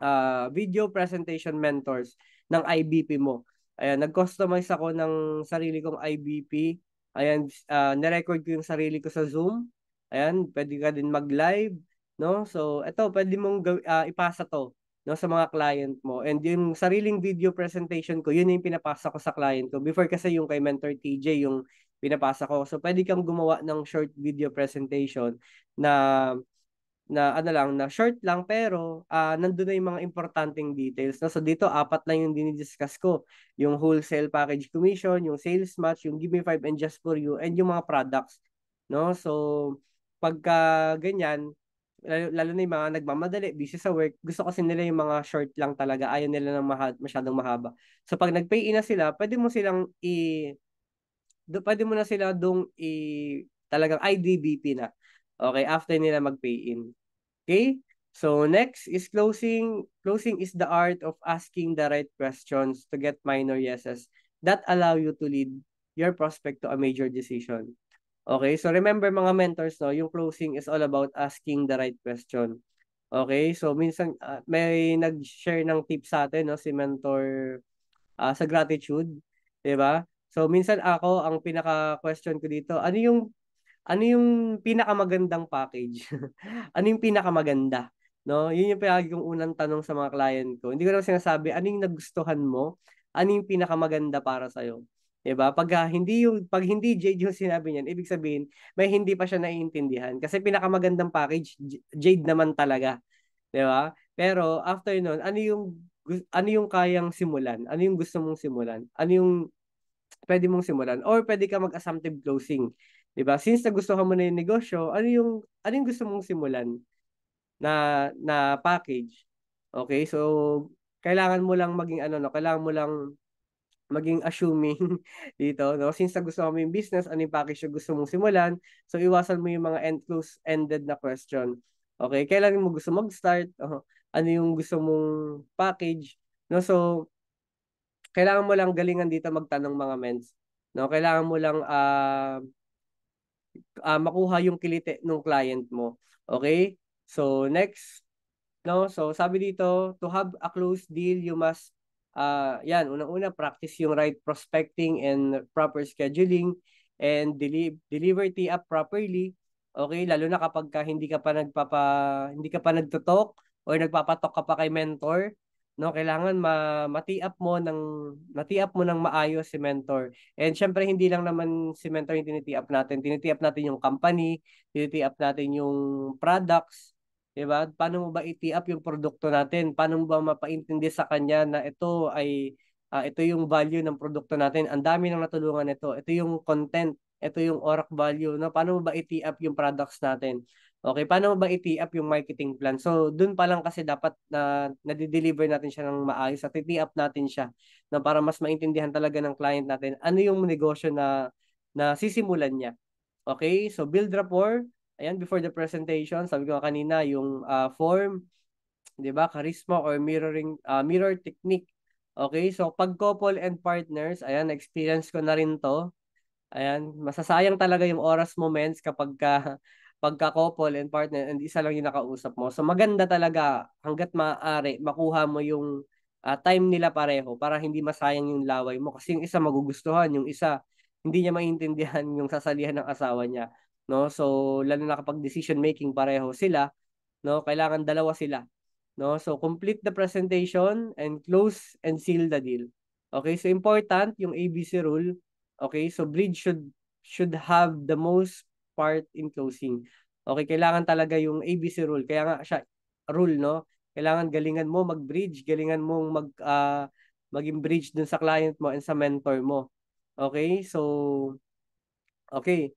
uh, video presentation mentors ng IBP mo. Ayan, nag-customize ako ng sarili kong IBP. Ayan, uh, ah, na-record ko yung sarili ko sa Zoom. Ayan, pwede ka din mag-live, no? So, ito, pwede mong uh, ipasa to no sa mga client mo. And yung sariling video presentation ko, yun yung pinapasa ko sa client ko. Before kasi yung kay Mentor TJ, yung pinapasa ko. So, pwede kang gumawa ng short video presentation na na ano lang na short lang pero uh, ah, nandoon na yung mga importanting details. na So dito apat lang yung dinidiscuss ko. Yung wholesale package commission, yung sales match, yung give me 5 and just for you and yung mga products. No? So pagka ganyan lalo, lalo na yung mga nagmamadali, busy sa work, gusto kasi nila yung mga short lang talaga. Ayaw nila ng maha, masyadong mahaba. So pag nagpay in na sila, pwede mo silang i do, pwede mo na sila dong i talagang IDBP na. Okay, after nila mag-pay in. Okay? So next is closing. Closing is the art of asking the right questions to get minor yeses that allow you to lead your prospect to a major decision. Okay? So remember mga mentors, no, yung closing is all about asking the right question. Okay? So minsan uh, may nag-share ng tip sa atin, no, si mentor uh, sa gratitude, 'di ba? So minsan ako ang pinaka question ko dito, ano yung ano yung pinakamagandang package? ano yung pinakamaganda? No? Yun yung palagi kong unang tanong sa mga client ko. Hindi ko naman sinasabi, ano yung nagustuhan mo? Ano yung pinakamaganda para sa'yo? Diba? Pag hindi yung pag hindi Jade yung sinabi niyan, ibig sabihin may hindi pa siya naiintindihan kasi pinakamagandang package Jade naman talaga. 'Di ba? Pero after noon, ano yung ano yung kayang simulan? Ano yung gusto mong simulan? Ano yung pwede mong simulan or pwede ka mag-assumptive closing. 'Di ba? Since na nagustuhan mo na 'yung negosyo, ano 'yung ano 'yung gusto mong simulan na na package? Okay? So kailangan mo lang maging ano no, kailangan mo lang maging assuming dito no since na gusto mo yung business ano yung package yung gusto mong simulan so iwasan mo yung mga end close ended na question okay kailan mo gusto mag-start uh, ano yung gusto mong package no so kailangan mo lang galingan dito magtanong mga mens. No, kailangan mo lang uh, uh, makuha yung kilite ng client mo. Okay? So next, no? So sabi dito, to have a close deal, you must uh, yan, unang-una practice yung right prospecting and proper scheduling and deli- deliver tea up properly. Okay, lalo na kapag ka hindi ka pa nagpapa hindi ka pa nagto-talk or nagpapatok ka pa kay mentor, no kailangan ma matiap mo ng matiap mo ng maayos si mentor and syempre hindi lang naman si mentor yung tinitiap natin tinitiap natin yung company tinitiap natin yung products 'di ba paano mo ba itiap yung produkto natin paano mo ba mapaintindi sa kanya na ito ay uh, ito yung value ng produkto natin ang dami nang natulungan nito ito yung content ito yung ORAC value no paano mo ba itiap yung products natin Okay, paano ba i-tee up yung marketing plan? So, dun pa lang kasi dapat na nade-deliver natin siya ng maayos at i-tee up natin siya na para mas maintindihan talaga ng client natin ano yung negosyo na na sisimulan niya. Okay? So, build rapport. Ayan, before the presentation, sabi ko kanina, yung uh, form, 'di ba? Charisma or mirroring uh, mirror technique. Okay? So pag couple and partners, ayan experience ko na rin 'to. Ayan, masasayang talaga yung oras moments kapag ka pagka-couple and partner and isa lang yung nakausap mo. So maganda talaga hanggat maaari makuha mo yung uh, time nila pareho para hindi masayang yung laway mo kasi yung isa magugustuhan, yung isa hindi niya maintindihan yung sasalihan ng asawa niya, no? So lalo na kapag decision making pareho sila, no? Kailangan dalawa sila, no? So complete the presentation and close and seal the deal. Okay, so important yung ABC rule. Okay, so bridge should should have the most part in closing. Okay, kailangan talaga yung ABC rule. Kaya nga siya rule, no? Kailangan galingan mo mag-bridge, galingan mong mag uh, maging bridge dun sa client mo and sa mentor mo. Okay? So okay.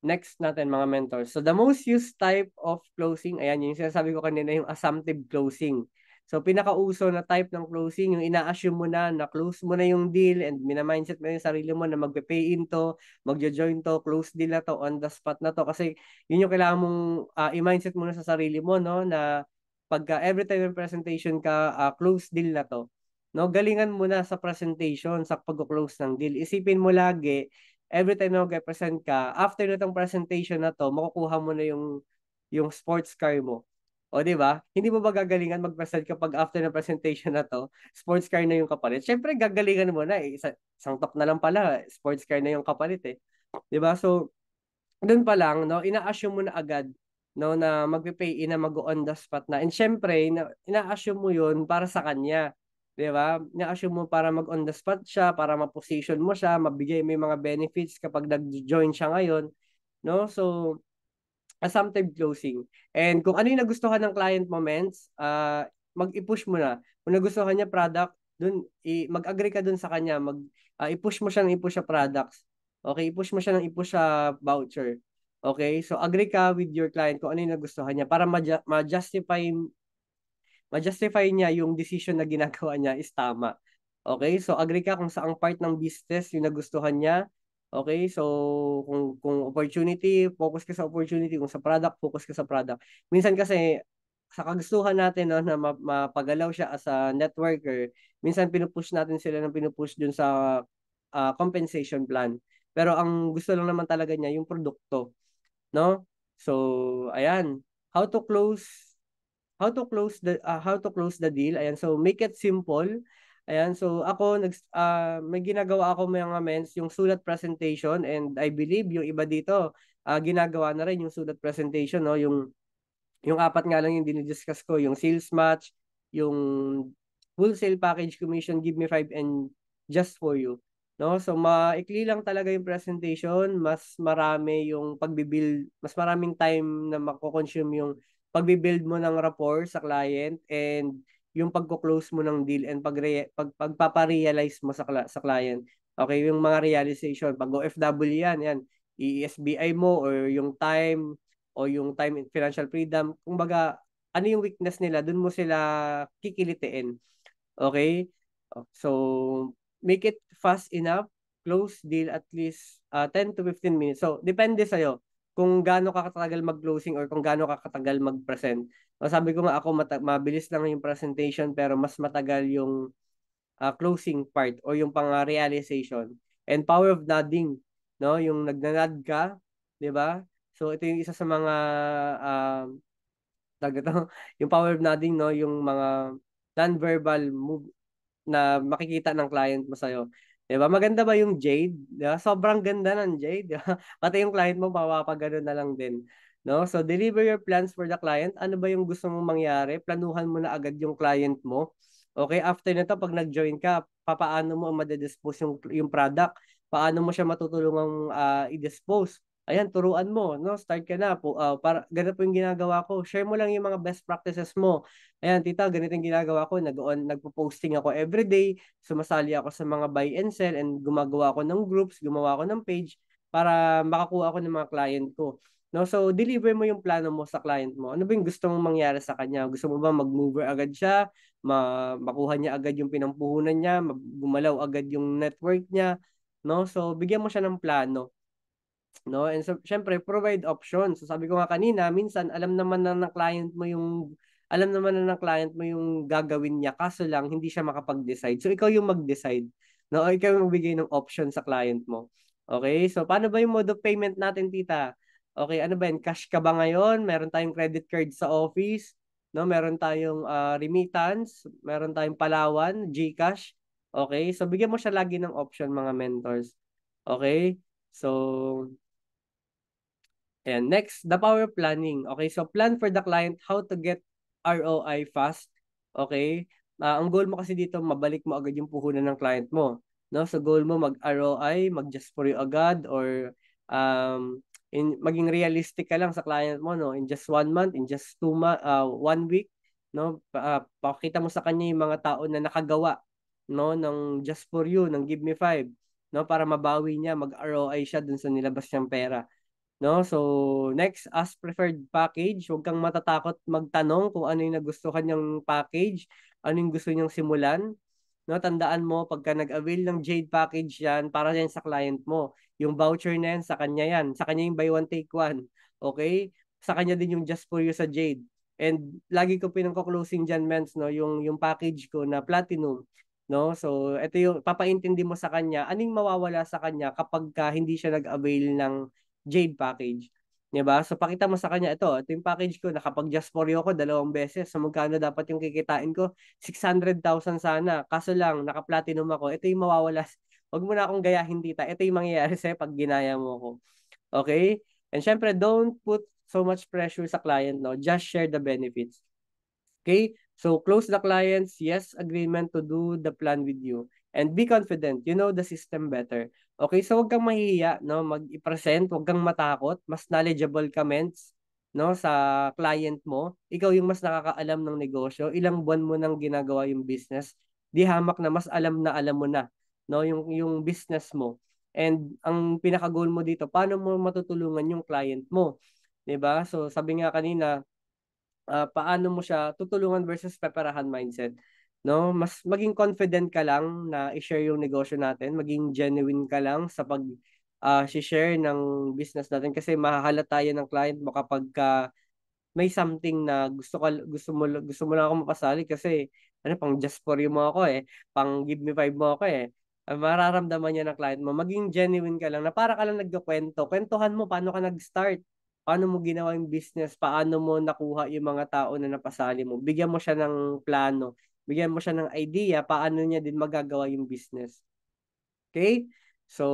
Next natin mga mentors. So the most used type of closing, ayan yung sinasabi ko kanina yung assumptive closing. So pinakauso na type ng closing, yung ina-assume mo na na close mo na yung deal and minamindset mo yung sarili mo na magpe-pay in to, magjo-join to, close deal na to, on the spot na to. Kasi yun yung kailangan mong uh, i-mindset mo na sa sarili mo, no? Na pagka ah, every time yung presentation ka, uh, close deal na to. No, galingan mo na sa presentation, sa pag-close ng deal. Isipin mo lagi, every time na mag-present ka, after na presentation na to, makukuha mo na yung yung sports car mo o, di ba? Hindi mo ba gagalingan mag-present kapag after ng presentation na to, sports car na yung kapalit? Syempre gagalingan mo na. Eh. Isa, isang top na lang pala, sports car na yung kapalit eh. Di ba? So, doon pa lang, no, ina-assume mo na agad no, na magpe-pay in na mag-on the spot na. And syempre, ina-assume mo yun para sa kanya. Di ba? na assume mo para mag-on the spot siya, para ma-position mo siya, mabigay mo yung mga benefits kapag nag-join siya ngayon. No? So, assumptive closing. And kung ano yung nagustuhan ng client moments, uh, mag-i-push mo na. Kung nagustuhan niya product, dun, i- mag-agree ka dun sa kanya. Mag, uh, i-push mo siya ng i-push sa products. Okay, i-push mo siya ng i-push sa voucher. Okay, so agree ka with your client kung ano yung nagustuhan niya para ma-justify ma justify ma ma-justify niya yung decision na ginagawa niya is tama. Okay, so agree ka kung saang part ng business yung nagustuhan niya Okay, so kung kung opportunity, focus ka sa opportunity, kung sa product, focus ka sa product. Minsan kasi sa kagustuhan natin no, na mapagalaw siya as a networker, minsan pinupush natin sila ng pinupush dun sa uh, compensation plan. Pero ang gusto lang naman talaga niya yung produkto, no? So, ayan, how to close how to close the uh, how to close the deal. Ayan, so make it simple Ayan, so ako, nag, uh, ah, may ginagawa ako mga mens, yung sulat presentation and I believe yung iba dito, uh, ginagawa na rin yung sulat presentation, no? yung, yung apat nga lang yung dinidiscuss ko, yung sales match, yung wholesale package commission, give me five and just for you. No? So maikli lang talaga yung presentation, mas marami yung pagbibuild, mas maraming time na mako-consume yung pagbibuild mo ng rapport sa client and yung pagko-close mo ng deal and pag, pag pagpaparealize mo sa, sa client. Okay, yung mga realization, pag OFW yan, yan, ESBI mo or yung time o yung time and financial freedom, kumbaga, ano yung weakness nila, dun mo sila kikilitiin. Okay? So, make it fast enough, close deal at least uh, ah, 10 to 15 minutes. So, depende sa'yo kung gaano ka katagal mag-closing or kung gaano ka katagal mag-present. Sabi ko nga ako, mata- mabilis lang yung presentation pero mas matagal yung uh, closing part or yung pang-realization. And power of nodding, no? Yung nagnanad ka, 'di ba? So ito yung isa sa mga uh, ah, ito, yung power of nodding, no? Yung mga non-verbal move na makikita ng client mo sa'yo. 'Di ba? Maganda ba yung jade? Diba? Sobrang ganda ng jade. Diba? Pati yung client mo papapagano na lang din. No? So deliver your plans for the client. Ano ba yung gusto mong mangyari? Planuhan mo na agad yung client mo. Okay, after nito pag nag-join ka, papaano mo ma-dispose yung yung product? Paano mo siya matutulungang uh, i-dispose? ayan, turuan mo, no? Start ka na po. Uh, ah, para, ganito po yung ginagawa ko. Share mo lang yung mga best practices mo. Ayan, tita, ganito yung ginagawa ko. Nag-on, nagpo-posting ako everyday. Sumasali ako sa mga buy and sell and gumagawa ako ng groups, gumawa ako ng page para makakuha ako ng mga client ko. No? So, deliver mo yung plano mo sa client mo. Ano ba yung gusto mong mangyari sa kanya? Gusto mo ba mag-mover agad siya? Ma makuha niya agad yung pinampuhunan niya? Gumalaw agad yung network niya? No? So, bigyan mo siya ng plano No? And so, syempre, provide options. So, sabi ko nga kanina, minsan, alam naman na ng client mo yung alam naman na ng client mo yung gagawin niya kaso lang hindi siya makapag-decide. So ikaw yung mag-decide. No, o ikaw yung magbigay ng option sa client mo. Okay? So paano ba yung mode of payment natin, tita? Okay, ano ba yan? Cash ka ba ngayon? Meron tayong credit card sa office, no? Meron tayong uh, remittance, meron tayong Palawan, GCash. Okay? So bigyan mo siya lagi ng option mga mentors. Okay? So, and next, the power planning. Okay, so plan for the client how to get ROI fast. Okay? Uh, ang goal mo kasi dito, mabalik mo agad yung puhunan ng client mo. No? So goal mo mag-ROI, mag-just for you agad or um, in, maging realistic ka lang sa client mo no in just one month, in just two month, ah, uh, one week no uh, pakita mo sa kanya yung mga tao na nakagawa no ng just for you ng give me five no para mabawi niya mag-ROI siya dun sa nilabas niyang pera no so next as preferred package huwag kang matatakot magtanong kung ano yung nagustuhan niyang package ano yung gusto niyang simulan no tandaan mo pagka nag-avail ng Jade package yan para yan sa client mo yung voucher na yan sa kanya yan sa kanya yung buy one take one okay sa kanya din yung just for you sa Jade and lagi ko pinangko-closing diyan mens no yung yung package ko na platinum no? So, ito yung papaintindi mo sa kanya, anong mawawala sa kanya kapag ka hindi siya nag-avail ng Jade package. 'Di ba? So, pakita mo sa kanya, ito, ito yung package ko, nakapag-just for you ako dalawang beses. So, magkano dapat yung kikitain ko? 600,000 sana. Kaso lang, naka-platinum ako. Ito yung mawawala. Huwag mo na akong gayahin, dita Ito yung mangyayari sa pag ginaya mo ako. Okay? And syempre, don't put so much pressure sa client, no? Just share the benefits. Okay? So close the client's yes agreement to do the plan with you and be confident. You know the system better. Okay, so wag kang mahihiya, no? Mag-present, wag kang matakot. Mas knowledgeable ka, mens, no, sa client mo. Ikaw yung mas nakakaalam ng negosyo. Ilang buwan mo nang ginagawa yung business. Di hamak na mas alam na alam mo na, no, yung yung business mo. And ang pinaka-goal mo dito, paano mo matutulungan yung client mo? 'Di ba? So sabi nga kanina, Ah, paano mo siya tutulungan versus peperahan mindset no mas maging confident ka lang na i-share yung negosyo natin maging genuine ka lang sa pag uh, ah, share ng business natin kasi mahahalata yan ng client mo kapag ka may something na gusto ka gusto mo gusto mo lang ako mapasali kasi ano pang just for you mo ako eh pang give me five mo ako eh ah, mararamdaman niya ng client mo maging genuine ka lang na para ka lang nagkukwento kwentuhan mo paano ka nag-start paano mo ginawa yung business, paano mo nakuha yung mga tao na napasali mo. Bigyan mo siya ng plano, bigyan mo siya ng idea paano niya din magagawa yung business. Okay? So,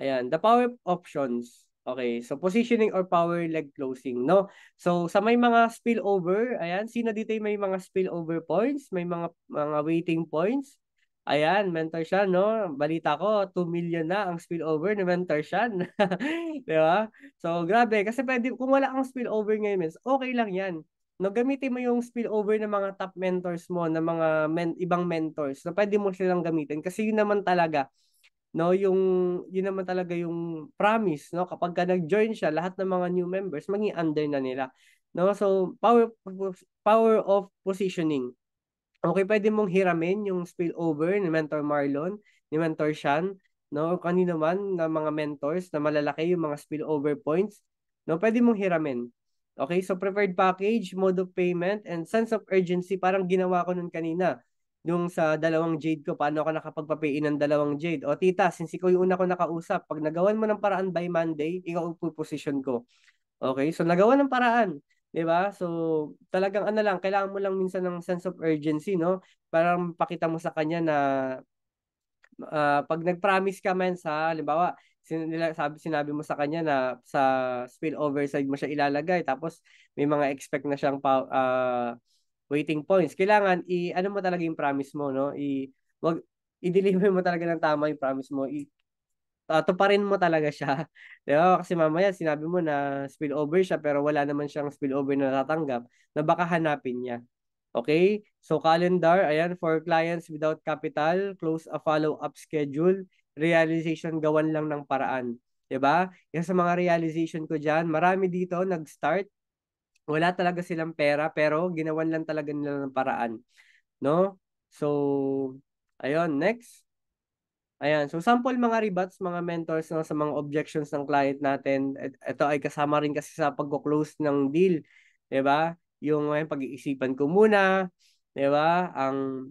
ayan, the power options. Okay, so positioning or power leg closing, no? So sa may mga spillover, ayan, sino dito may mga spillover points, may mga mga waiting points, Ayan, Mentor Shan, no? Balita ko, 2 million na ang spillover ni Mentor Shan. Di ba? So, grabe. Kasi pwede, kung wala ang spillover ngayon, mens, okay lang yan. No, gamitin mo yung spillover ng mga top mentors mo, ng mga men, ibang mentors, na no, pwede mo silang gamitin. Kasi yun naman talaga, no, yung, yun naman talaga yung promise, no? Kapag ka nag-join siya, lahat ng mga new members, maging under na nila. No? So, power, power of positioning Okay, pwede mong hiramin yung spillover ni Mentor Marlon, ni Mentor Sean, no? O kanino man na mga mentors na malalaki yung mga spillover points, no? Pwede mong hiramin. Okay, so preferred package, mode of payment, and sense of urgency, parang ginawa ko nun kanina nung sa dalawang jade ko, paano ako nakapagpapain ng dalawang jade? O tita, since ikaw yung una ko nakausap, pag nagawan mo ng paraan by Monday, ikaw ang position ko. Okay, so nagawa ng paraan. 'di ba? So, talagang ano lang, kailangan mo lang minsan ng sense of urgency, no? Para mapakita mo sa kanya na uh, pag nag-promise ka man sa, halimbawa, sin- sabi, sinabi mo sa kanya na sa spillover side mo siya ilalagay, tapos may mga expect na siyang pa, uh, waiting points. Kailangan, i, ano mo talaga yung promise mo, no? I, wag, i-deliver mo talaga ng tama yung promise mo. I, uh, tuparin mo talaga siya. Di ba? Kasi mamaya sinabi mo na spillover siya pero wala naman siyang spillover na natatanggap na baka hanapin niya. Okay? So calendar, ayan, for clients without capital, close a follow-up schedule, realization gawan lang ng paraan. 'di ba? Yan sa mga realization ko diyan, marami dito nag-start wala talaga silang pera pero ginawan lang talaga nila ng paraan, no? So ayun, next. Ayan, so sample mga rebuts, mga mentors no, sa mga objections ng client natin. Ito ay kasama rin kasi sa pagko-close ng deal, 'di ba? Yung may pag-iisipan ko muna, 'di ba? Ang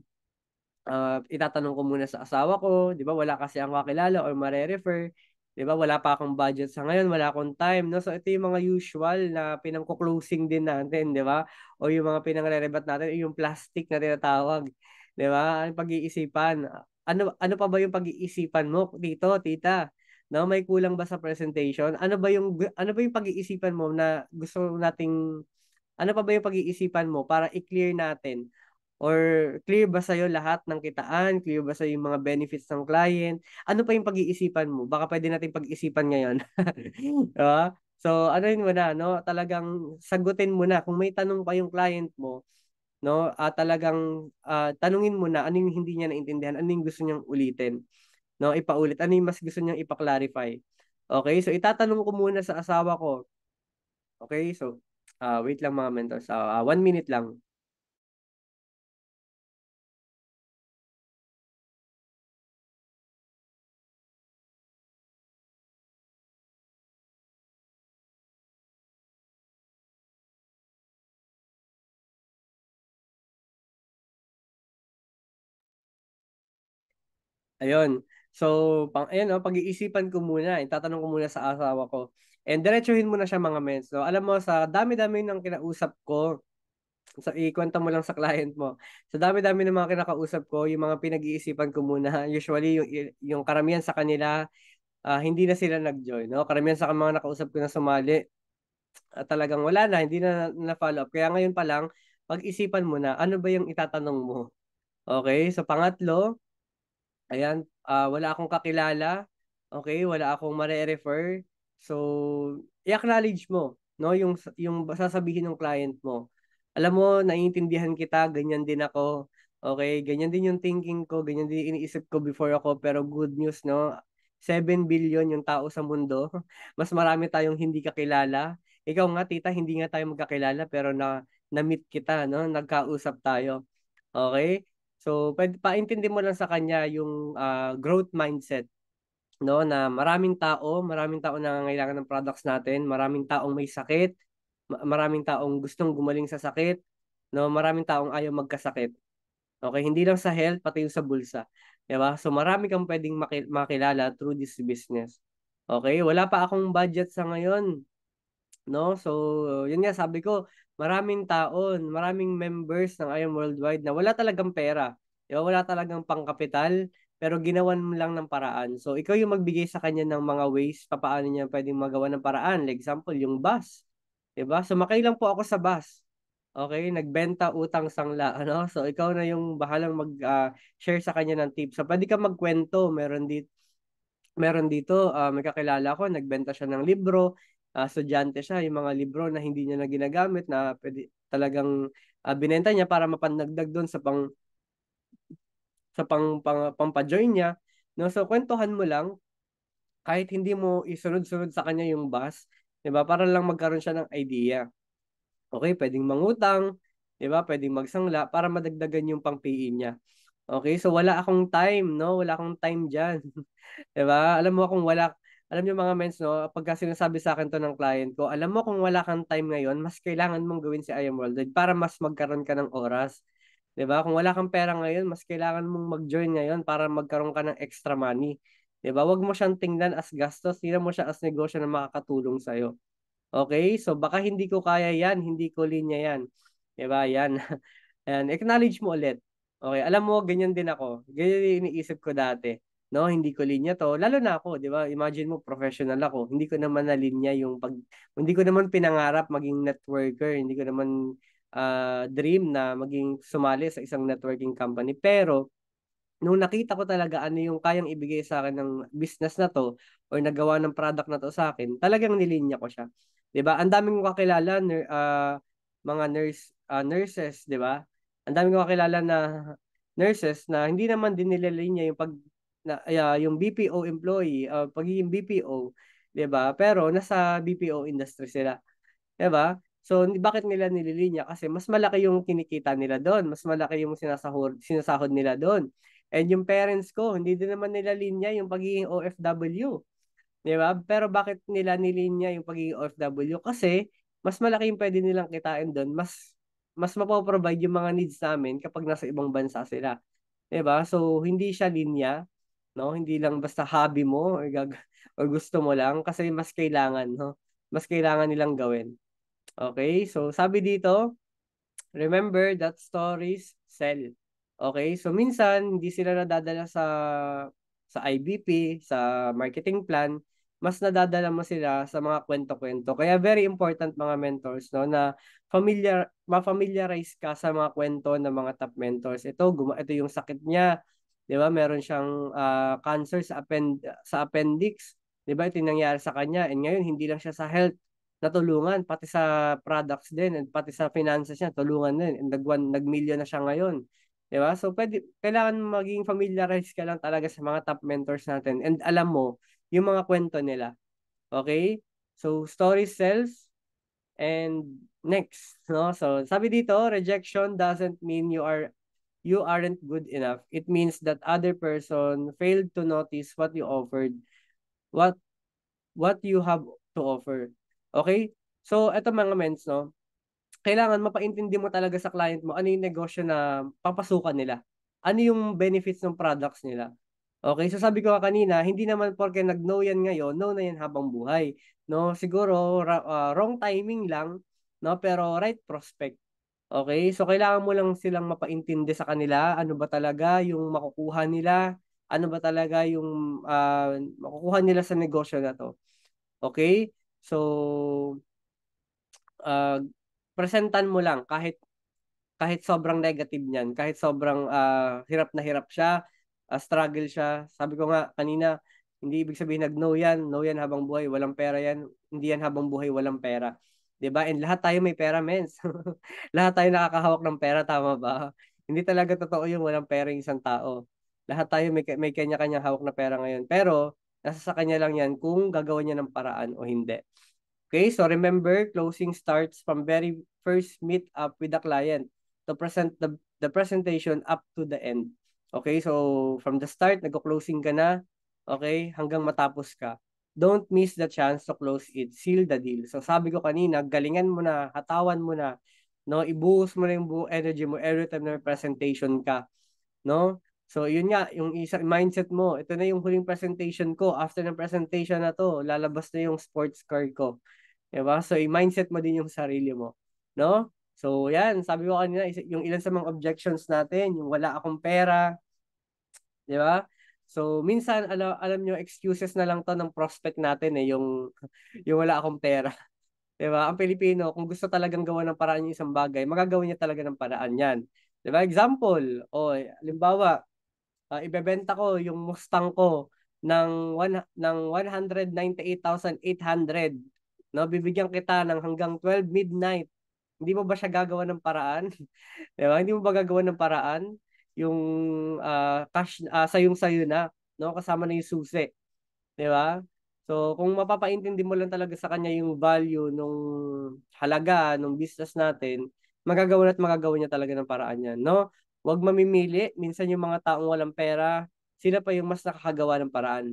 uh, itatanong ko muna sa asawa ko, 'di ba? Wala kasi ang kakilala or mare-refer, 'di ba? Wala pa akong budget sa ngayon, wala akong time, no? So ito yung mga usual na pinangko-closing din natin, 'di ba? O yung mga pinangre rebut natin, yung plastic na tinatawag. 'Di ba? Ang pag-iisipan, ano ano pa ba yung pag-iisipan mo dito, tita? No, may kulang ba sa presentation? Ano ba yung ano ba yung pag-iisipan mo na gusto nating ano pa ba yung pag-iisipan mo para i-clear natin? Or clear ba sa'yo lahat ng kitaan? Clear ba sa'yo yung mga benefits ng client? Ano pa yung pag-iisipan mo? Baka pwede natin pag-isipan ngayon. diba? So, ano yun mo na, no? Talagang sagutin mo na. Kung may tanong pa yung client mo, no? At uh, talagang uh, tanungin mo na ano yung hindi niya naintindihan, ano yung gusto niyang ulitin, no? Ipaulit, ano yung mas gusto niyang ipa-clarify. Okay? So itatanong ko muna sa asawa ko. Okay? So uh, wait lang mga mentors. Uh, uh, one minute lang. Ayun. So, pang, ayun, no, pag-iisipan ko muna, itatanong eh, ko muna sa asawa ko. And diretsuhin mo na siya mga men. So, Alam mo, sa dami-dami ng kinausap ko, so ikwenta mo lang sa client mo. Sa so, dami-dami ng mga kinakausap ko, yung mga pinag-iisipan ko muna, usually yung, yung karamihan sa kanila, uh, hindi na sila nag-join. No? Karamihan sa mga nakausap ko na sumali, uh, talagang wala na, hindi na na-follow up. Kaya ngayon pa lang, pag-isipan mo na, ano ba yung itatanong mo? Okay, so pangatlo, Ayan, uh, wala akong kakilala. Okay, wala akong mare-refer. So, i-acknowledge mo, no? Yung yung sasabihin ng client mo. Alam mo, naiintindihan kita, ganyan din ako. Okay, ganyan din yung thinking ko, ganyan din iniisip ko before ako, pero good news, no? 7 billion yung tao sa mundo. Mas marami tayong hindi kakilala. Ikaw nga tita, hindi nga tayo magkakilala pero na na-meet kita, no? Nagkausap tayo. Okay? So, paintindi mo lang sa kanya yung uh, growth mindset no na maraming tao, maraming tao nangangailangan ng products natin, maraming taong may sakit, maraming taong gustong gumaling sa sakit, no, maraming taong ayaw magkasakit. Okay, hindi lang sa health pati yung sa bulsa. 'Di ba? So marami kang pwedeng makilala through this business. Okay, wala pa akong budget sa ngayon. No? So, yun nga sabi ko, maraming taon, maraming members ng IAM Worldwide na wala talagang pera. Di ba? Wala talagang pangkapital, pero ginawan mo lang ng paraan. So, ikaw yung magbigay sa kanya ng mga ways paano niya pwedeng magawa ng paraan. Like example, yung bus. Di ba? so, lang po ako sa bus. Okay, nagbenta utang sangla, ano? So ikaw na yung bahalang mag-share ah, uh, sa kanya ng tips. So pwede ka magkwento, meron dito meron dito, uh, may kakilala ko, nagbenta siya ng libro, uh, ah, estudyante siya, yung mga libro na hindi niya na ginagamit na pwede, talagang uh, binenta niya para mapanagdag doon sa pang sa pang, pang pampa-join niya. No, so kwentuhan mo lang kahit hindi mo isunod-sunod sa kanya yung bus, 'di ba? Para lang magkaroon siya ng idea. Okay, pwedeng mangutang, 'di ba? Pwedeng magsangla para madagdagan yung pang-PE niya. Okay, so wala akong time, no? Wala akong time diyan. 'di ba? Alam mo kung wala alam niyo mga mens, no, pagka sinasabi sa akin to ng client ko, alam mo kung wala kang time ngayon, mas kailangan mong gawin si I Am Worldwide para mas magkaroon ka ng oras. 'Di ba? Kung wala kang pera ngayon, mas kailangan mong mag-join ngayon para magkaroon ka ng extra money. 'Di ba? Huwag mo siyang tingnan as gastos, tingnan mo siya as negosyo na makakatulong sa iyo. Okay? So baka hindi ko kaya 'yan, hindi ko linya 'yan. 'Di ba? Yan. And acknowledge mo ulit. Okay, alam mo ganyan din ako. Ganyan din iniisip ko dati no hindi ko linya to lalo na ako 'di ba imagine mo professional ako hindi ko naman na linya yung pag hindi ko naman pinangarap maging networker hindi ko naman uh, dream na maging sumali sa isang networking company pero nung nakita ko talaga ano yung kayang ibigay sa akin ng business na to or nagawa ng product na to sa akin talagang nilinya ko siya 'di ba ang daming ko kakilala uh, mga nurse uh, nurses 'di ba ang daming ko kakilala na nurses na hindi naman din nilalinya yung pag na uh, yung BPO employee, uh, pagiging BPO, 'di ba? Pero nasa BPO industry sila. 'Di ba? So bakit nila nililinya kasi mas malaki yung kinikita nila doon, mas malaki yung sinasahod sinasahod nila doon. And yung parents ko, hindi din naman nila linya yung pagiging OFW. 'Di ba? Pero bakit nila nilinya yung pagiging OFW? Kasi mas malaki yung pwede nilang kitain doon, mas mas mapoprovide yung mga needs namin kapag nasa ibang bansa sila. 'Di ba? So hindi siya linya, no? Hindi lang basta hobby mo or, gag- or gusto mo lang kasi mas kailangan, no? Mas kailangan nilang gawin. Okay? So, sabi dito, remember that stories sell. Okay? So, minsan, hindi sila nadadala sa sa IBP, sa marketing plan, mas nadadala mo sila sa mga kwento-kwento. Kaya very important mga mentors no na familiar ma-familiarize ka sa mga kwento ng mga top mentors. Ito guma ito yung sakit niya, 'di ba? Meron siyang uh, cancer sa append sa appendix, 'di ba? Ito nangyari sa kanya and ngayon hindi lang siya sa health natulungan pati sa products din and pati sa finances niya tulungan din and nag nagmilyon na siya ngayon. 'Di ba? So pwede kailangan maging familiarize ka lang talaga sa mga top mentors natin and alam mo yung mga kwento nila. Okay? So story sells and next, no? So sabi dito, rejection doesn't mean you are you aren't good enough, it means that other person failed to notice what you offered, what what you have to offer. Okay? So, eto mga mens, no? Kailangan mapaintindi mo talaga sa client mo ano yung negosyo na papasukan nila. Ano yung benefits ng products nila. Okay, so sabi ko ka kanina, hindi naman porke nag-know yan ngayon, know na yan habang buhay. No, siguro ra- uh, wrong timing lang, no, pero right prospect. Okay? So kailangan mo lang silang mapaintindi sa kanila ano ba talaga yung makukuha nila, ano ba talaga yung uh, makukuha nila sa negosyo na to. Okay? So uh, presentan mo lang kahit kahit sobrang negative niyan, kahit sobrang uh, hirap na hirap siya, uh, struggle siya. Sabi ko nga kanina, hindi ibig sabihin nag no yan, no yan habang buhay, walang pera yan, hindi yan habang buhay, walang pera. 'di ba? And lahat tayo may pera, men. lahat tayo nakakahawak ng pera, tama ba? Hindi talaga totoo yung walang pera yung isang tao. Lahat tayo may, may kanya-kanyang hawak na pera ngayon. Pero, nasa sa kanya lang yan kung gagawin niya ng paraan o hindi. Okay, so remember, closing starts from very first meet up with the client to present the, the presentation up to the end. Okay, so from the start, nag-closing ka na, okay, hanggang matapos ka don't miss the chance to close it. Seal the deal. So sabi ko kanina, galingan mo na, hatawan mo na, no? Ibuhos mo na yung buong energy mo every time na presentation ka, no? So yun nga, yung isa mindset mo, ito na yung huling presentation ko. After ng presentation na to, lalabas na yung sports card ko. 'Di ba? So i-mindset mo din yung sarili mo, no? So yan, sabi ko kanina, yung ilan sa mga objections natin, yung wala akong pera, 'di ba? So minsan alam alam niyo excuses na lang 'to ng prospect natin eh yung yung wala akong pera. 'Di ba? Ang Pilipino kung gusto talagang gawa ng paraan yung isang bagay, magagawa niya talaga ng paraan 'yan. 'Di ba? Example, o oh, halimbawa, uh, ibebenta ko yung Mustang ko ng one, ng 198,800 no bibigyan kita ng hanggang 12 midnight hindi mo ba siya gagawa ng paraan? Di ba? Hindi mo ba gagawa ng paraan? yung uh, cash uh, ah, sayong sayo na no kasama na yung susi 'di ba so kung mapapaintindi mo lang talaga sa kanya yung value nung halaga nung business natin magagawa at magagawa niya talaga ng paraan yan no wag mamimili minsan yung mga taong walang pera sila pa yung mas nakakagawa ng paraan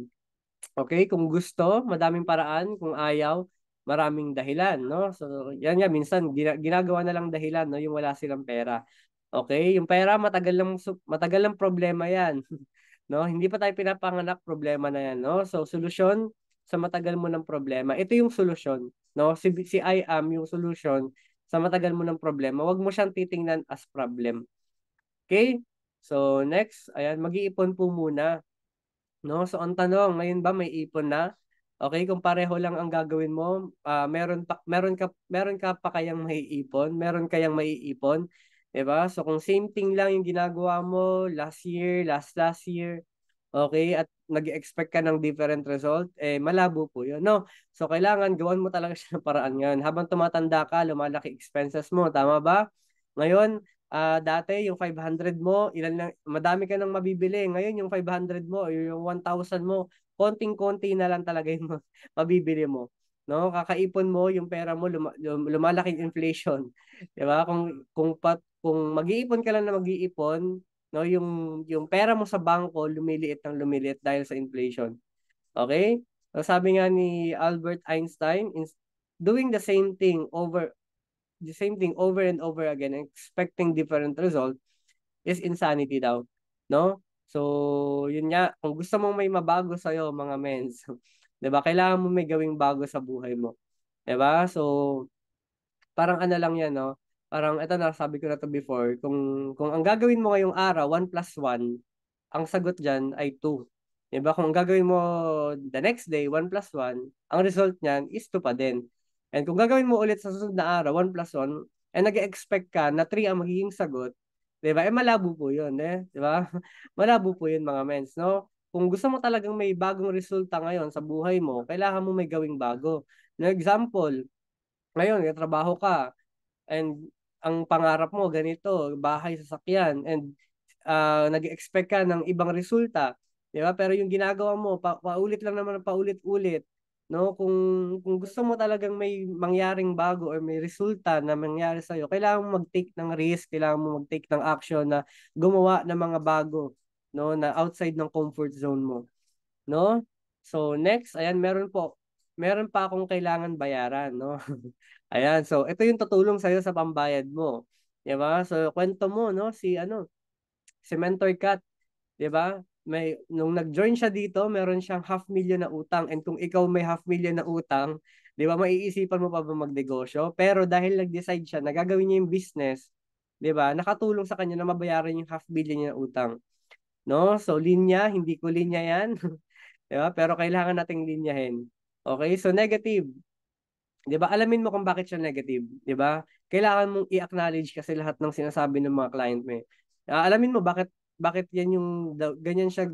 okay kung gusto madaming paraan kung ayaw maraming dahilan no so yan nga minsan gina- ginagawa na lang dahilan no yung wala silang pera Okay, yung pera matagal lang matagal lang problema 'yan. no, hindi pa tayo pinapanganak problema na 'yan, no? So solusyon sa matagal mo ng problema. Ito yung solusyon, no? Si si I am yung solution sa matagal mo ng problema. Huwag mo siyang titingnan as problem. Okay? So next, ayan, mag-iipon po muna. No? So ang tanong, ngayon ba may ipon na? Okay, kung pareho lang ang gagawin mo, uh, meron pa meron ka meron ka pa kayang maiipon, meron kayang maiipon. Diba? So kung same thing lang yung ginagawa mo last year, last last year, okay, at nag-expect ka ng different result, eh malabo po yun. No? So kailangan gawan mo talaga siya ng paraan ngayon. Habang tumatanda ka, lumalaki expenses mo, tama ba? Ngayon, uh, dati yung 500 mo, ilan lang, madami ka nang mabibili. Ngayon yung 500 mo, yung 1,000 mo, konting-konti na lang talaga yung mabibili mo no kakaipon mo yung pera mo lum- lum- inflation 'di ba kung kung pat kung mag-iipon ka lang na mag-iipon, no, yung yung pera mo sa bangko lumiliit ng lumiliit dahil sa inflation. Okay? So sabi nga ni Albert Einstein, in doing the same thing over the same thing over and over again expecting different result is insanity daw, no? So, yun nga, kung gusto mong may mabago sa iyo, mga mens, 'di ba? Kailangan mo may gawing bago sa buhay mo. 'Di ba? So, parang ano lang 'yan, no? Parang, eto na, sabi ko na to before, kung, kung ang gagawin mo ngayong araw, 1 plus 1, ang sagot diyan ay 2. 'di ba Kung ang gagawin mo the next day, 1 plus 1, ang result niyan is 2 pa din. And kung gagawin mo ulit sa susunod na araw, 1 plus 1, and eh, nag-expect ka na 3 ang magiging sagot, di ba? Eh, malabo po yun, eh. Di ba? malabo po yun, mga mens, no? Kung gusto mo talagang may bagong resulta ngayon sa buhay mo, kailangan mo may gawing bago. Na example, ngayon, trabaho ka, and ang pangarap mo ganito, bahay, sasakyan, and uh, ah, nag-expect ka ng ibang resulta, di ba? Pero yung ginagawa mo, pa- paulit lang naman, paulit-ulit, no? Kung, kung gusto mo talagang may mangyaring bago or may resulta na mangyari sa'yo, kailangan mo mag-take ng risk, kailangan mo mag-take ng action na gumawa ng mga bago, no? Na outside ng comfort zone mo, no? So next, ayan, meron po, meron pa akong kailangan bayaran, no? Ayan, so ito yung tutulong sa'yo sa pambayad mo. Di ba? So kwento mo, no? Si ano, si Mentor Cat. di ba? May, nung nag-join siya dito, meron siyang half million na utang. And kung ikaw may half million na utang, di ba, maiisipan mo pa ba magnegosyo? Pero dahil nag-decide siya, nagagawin niya yung business, di ba, nakatulong sa kanya na mabayaran yung half billion niya na utang. No? So, linya, hindi ko linya yan. di ba? Pero kailangan nating linyahin. Okay, so negative. 'di ba? Alamin mo kung bakit siya negative, 'di ba? Kailangan mong i-acknowledge kasi lahat ng sinasabi ng mga client mo. Uh, alamin mo bakit bakit yan yung ganyan siya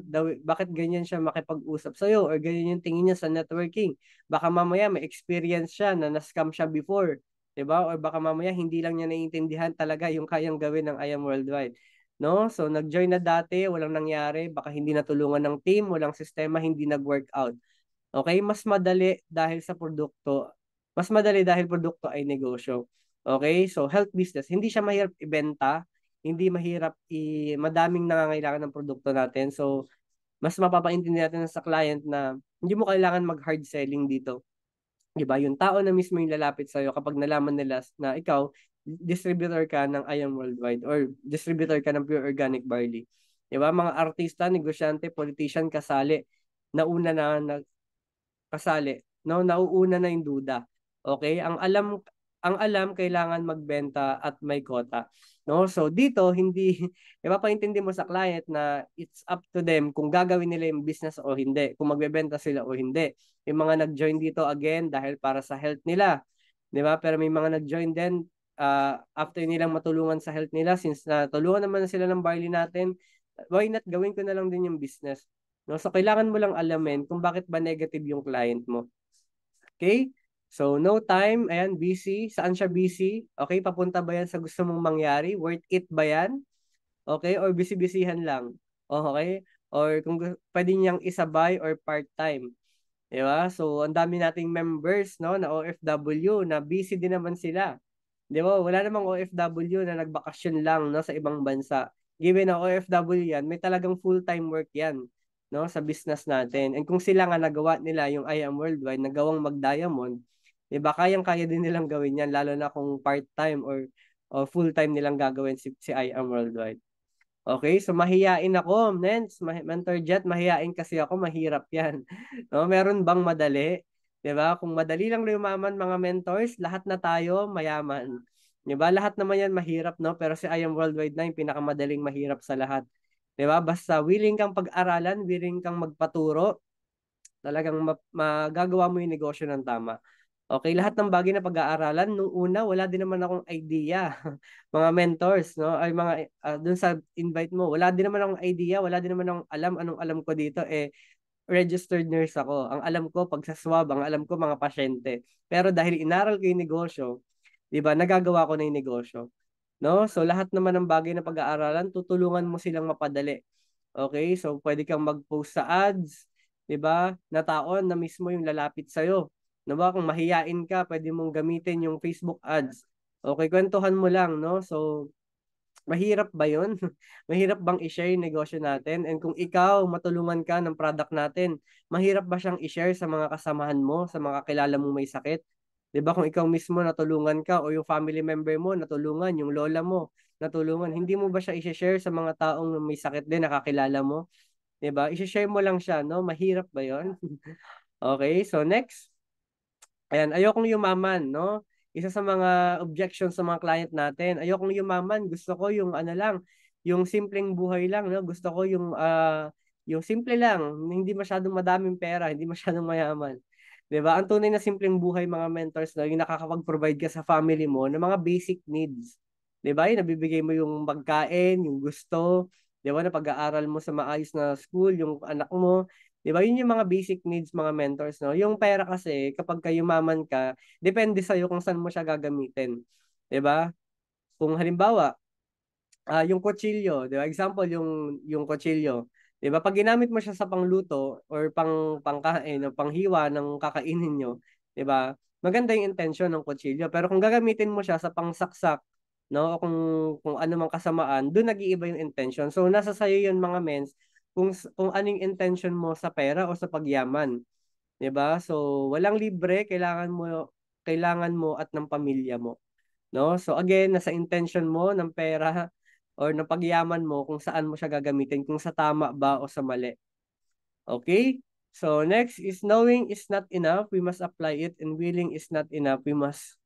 bakit ganyan siya makipag-usap sa iyo or ganyan yung tingin niya sa networking. Baka mamaya may experience siya na na-scam siya before, 'di ba? Or baka mamaya hindi lang niya naiintindihan talaga yung kayang gawin ng IAM Worldwide. No? So nag-join na dati, walang nangyari, baka hindi natulungan ng team, walang sistema, hindi nag-work out. Okay, mas madali dahil sa produkto mas madali dahil produkto ay negosyo. Okay? So, health business, hindi siya mahirap ibenta, hindi mahirap i madaming nangangailangan ng produkto natin. So, mas mapapaintindi natin sa client na hindi mo kailangan mag-hard selling dito. 'Di ba? Yung tao na mismo yung lalapit sa iyo kapag nalaman nila na ikaw distributor ka ng Ion Worldwide or distributor ka ng Pure Organic Barley. 'Di ba? Mga artista, negosyante, politician kasali nauna na, na kasali. No, nauuna na yung duda. Okay? Ang alam ang alam kailangan magbenta at may quota. No? So dito hindi ipapaintindi mo sa client na it's up to them kung gagawin nila yung business o hindi, kung magbebenta sila o hindi. Yung mga nag-join dito again dahil para sa health nila, 'di ba? Pero may mga nag-join din uh, after nilang matulungan sa health nila since natulungan naman na sila ng barley natin, why not gawin ko na lang din yung business. No? So kailangan mo lang alamin kung bakit ba negative yung client mo. Okay? So, no time. Ayan, busy. Saan siya busy? Okay, papunta ba yan sa gusto mong mangyari? Worth it ba yan? Okay, or busy-busyhan lang? Okay? Or kung pwede niyang isabay or part-time. Di ba? So, ang dami nating members no, na OFW na busy din naman sila. Di ba? Wala namang OFW na nagbakasyon lang no, sa ibang bansa. Given na OFW yan, may talagang full-time work yan no, sa business natin. And kung sila nga nagawa nila yung I Am Worldwide, nagawang mag-diamond, 'Di ba? Kayang-kaya din nilang gawin 'yan lalo na kung part-time or, or full-time nilang gagawin si, si I am worldwide. Okay, so mahiyain ako, Nens, Mentor Jet, mahiyain kasi ako, mahirap 'yan. No, meron bang madali? 'Di ba? Kung madali lang lumaman mga mentors, lahat na tayo mayaman. 'Di ba? Lahat naman 'yan mahirap, no? Pero si I am worldwide na 'yung pinakamadaling mahirap sa lahat. 'Di ba? Basta willing kang pag-aralan, willing kang magpaturo, talagang magagawa mo 'yung negosyo ng tama. Okay, lahat ng bagay na pag-aaralan nung una wala din naman akong idea. mga mentors, no? Ay mga uh, ah, doon sa invite mo, wala din naman akong idea, wala din naman akong alam anong alam ko dito eh registered nurse ako. Ang alam ko pag swab, ang alam ko mga pasyente. Pero dahil inaral ko 'yung negosyo, 'di ba? Nagagawa ko na 'yung negosyo. No? So lahat naman ng bagay na pag-aaralan, tutulungan mo silang mapadali. Okay? So pwede kang mag-post sa ads, 'di ba? Na taon na mismo 'yung lalapit sa iyo No ba kung mahiyain ka, pwede mong gamitin yung Facebook ads. Okay, kwentuhan mo lang, no? So mahirap ba 'yon? mahirap bang i-share yung negosyo natin? And kung ikaw matulungan ka ng product natin, mahirap ba siyang i-share sa mga kasamahan mo, sa mga kakilala mong may sakit? 'Di ba kung ikaw mismo natulungan ka o yung family member mo natulungan, yung lola mo natulungan, hindi mo ba siya i-share sa mga taong may sakit din nakakilala mo? 'Di ba? I-share mo lang siya, no? Mahirap ba 'yon? okay, so next Ayan, ayokong yumaman, no? Isa sa mga objection sa mga client natin, ayokong yumaman, gusto ko yung ano lang, yung simpleng buhay lang, no? Gusto ko yung uh, yung simple lang, hindi masyadong madaming pera, hindi masyadong mayaman. 'Di ba? Ang tunay na simpleng buhay mga mentors no? yung nakakapag-provide ka sa family mo ng mga basic needs. 'Di ba? Yung nabibigay mo yung pagkain, yung gusto, 'di ba? Na pag-aaral mo sa maayos na school yung anak mo, Di ba? Yun yung mga basic needs mga mentors, no? Yung pera kasi, kapag kayo maman ka, depende sa iyo kung saan mo siya gagamitin. Di ba? Kung halimbawa, uh, yung kutsilyo, di ba? Example, yung, yung kutsilyo. Di ba? Pag ginamit mo siya sa pangluto or pang pangkain o panghiwa ng kakainin niyo, di ba? Maganda yung intention ng kutsilyo. Pero kung gagamitin mo siya sa pangsaksak no o kung kung ano mang kasamaan doon nag-iiba yung intention so nasa sayo yun mga mens kung kung anong intention mo sa pera o sa pagyaman. 'Di ba? So, walang libre, kailangan mo kailangan mo at ng pamilya mo. No? So again, nasa intention mo ng pera or ng pagyaman mo kung saan mo siya gagamitin, kung sa tama ba o sa mali. Okay? So next is knowing is not enough, we must apply it and willing is not enough, we must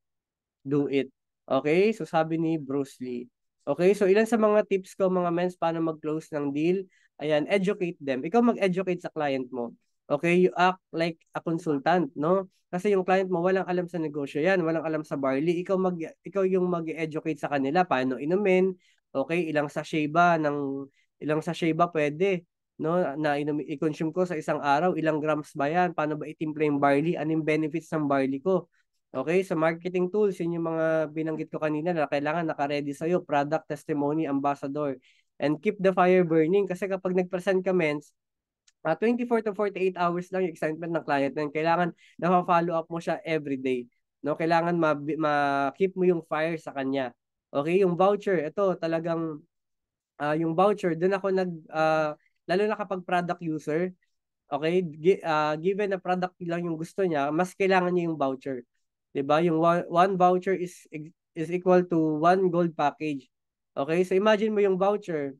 do it. Okay? So sabi ni Bruce Lee. Okay, so ilan sa mga tips ko mga mens paano mag-close ng deal? Ayan, educate them. Ikaw mag-educate sa client mo. Okay, you act like a consultant, no? Kasi yung client mo walang alam sa negosyo 'yan, walang alam sa barley. Ikaw mag ikaw yung mag-educate sa kanila paano inumin. Okay, ilang sachet ba ng ilang sachet ba pwede? no na inum- i-consume ko sa isang araw ilang grams ba yan paano ba itimpla yung barley ano yung benefits ng barley ko okay sa marketing tools yun yung mga binanggit ko kanina na kailangan naka-ready sa iyo product testimony ambassador and keep the fire burning. Kasi kapag nag-present ka mens, uh, ah, 24 to 48 hours lang yung excitement ng client na kailangan na-follow up mo siya every day. No, kailangan ma-keep ma-, mo yung fire sa kanya. Okay, yung voucher, ito talagang uh, yung voucher, doon ako nag uh, lalo na kapag product user, okay, gi- uh, given na product lang yung gusto niya, mas kailangan niya yung voucher. 'Di ba? Yung one, one voucher is is equal to one gold package. Okay, so imagine mo yung voucher.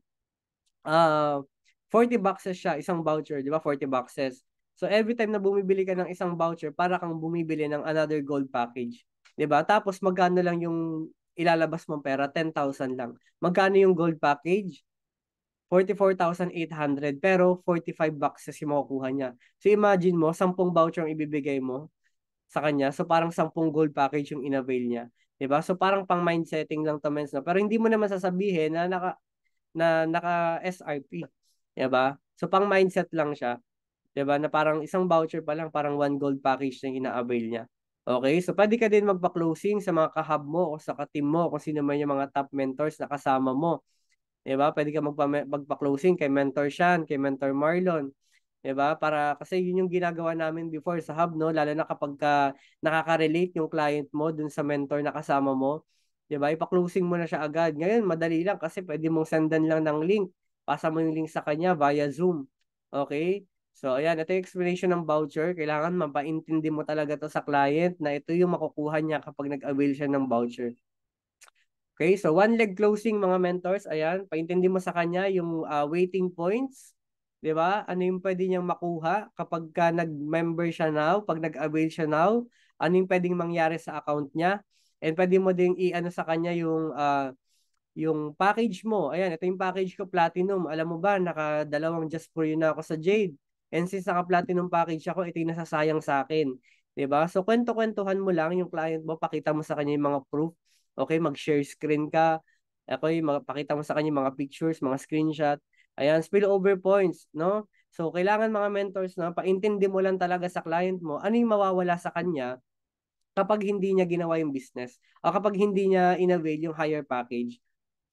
Uh, ah, 40 boxes siya, isang voucher, di ba? 40 boxes. So every time na bumibili ka ng isang voucher, para kang bumibili ng another gold package. 'Di ba? Tapos magkano lang yung ilalabas mong pera? 10,000 lang. Magkano yung gold package? 44,800 pero 45 boxes yung makukuha niya. So imagine mo, 10 voucher ang ibibigay mo sa kanya. So parang 10 gold package yung inavail niya. 'Di ba? So parang pang mindsetting lang to mens no. Pero hindi mo naman sasabihin na naka na naka SRP. 'Di ba? So pang mindset lang siya. 'Di ba? Na parang isang voucher pa lang parang one gold package na ina-avail niya. Okay? So pwede ka din magpa-closing sa mga kahab mo o sa ka-team mo kung sino man yung mga top mentors na kasama mo. 'Di ba? Pwede ka magpa- magpa-closing kay mentor Shan, kay mentor Marlon. 'di ba? Para kasi 'yun yung ginagawa namin before sa hub, no, lalo na kapag ka nakaka-relate yung client mo dun sa mentor na kasama mo, 'di ba? Ipa-closing mo na siya agad. Ngayon, madali lang kasi pwede mong sendan lang ng link. Pasa mo yung link sa kanya via Zoom. Okay? So, ayan, ito yung explanation ng voucher. Kailangan mapaintindi mo talaga to sa client na ito yung makukuha niya kapag nag-avail siya ng voucher. Okay, so one leg closing mga mentors, ayan, paintindi mo sa kanya yung uh, waiting points, 'di ba? Ano yung pwede niyang makuha kapag ka nag-member siya now, pag nag-avail siya now, ano yung pwedeng mangyari sa account niya? And pwede mo ding i-ano sa kanya yung uh, yung package mo. Ayan, ito yung package ko platinum. Alam mo ba, naka dalawang just for you na ako sa Jade. And since naka platinum package ako, ito yung nasasayang sa akin. 'Di ba? So kwento-kwentuhan mo lang yung client mo, pakita mo sa kanya yung mga proof. Okay, mag-share screen ka. Okay, pakita mo sa kanya yung mga pictures, mga screenshot Ayan, spillover points, no? So, kailangan mga mentors na paintindi mo lang talaga sa client mo ano yung mawawala sa kanya kapag hindi niya ginawa yung business o kapag hindi niya inavail yung higher package.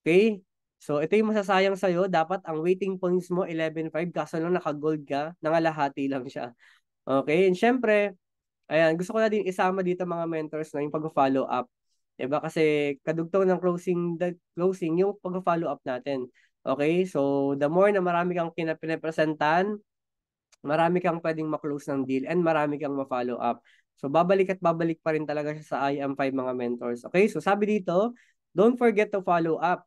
Okay? So, ito yung masasayang sa'yo. Dapat ang waiting points mo 11.5 kaso lang naka-gold ka, nangalahati lang siya. Okay? And syempre, ayan, gusto ko na din isama dito mga mentors na yung pag-follow up. Diba? Kasi kadugtong ng closing the closing yung pag-follow up natin. Okay? So, the more na marami kang pinapresentahan, marami kang pwedeng maklose ng deal and marami kang ma-follow up. So, babalik at babalik pa rin talaga siya sa IM5 mga mentors. Okay? So, sabi dito, don't forget to follow up.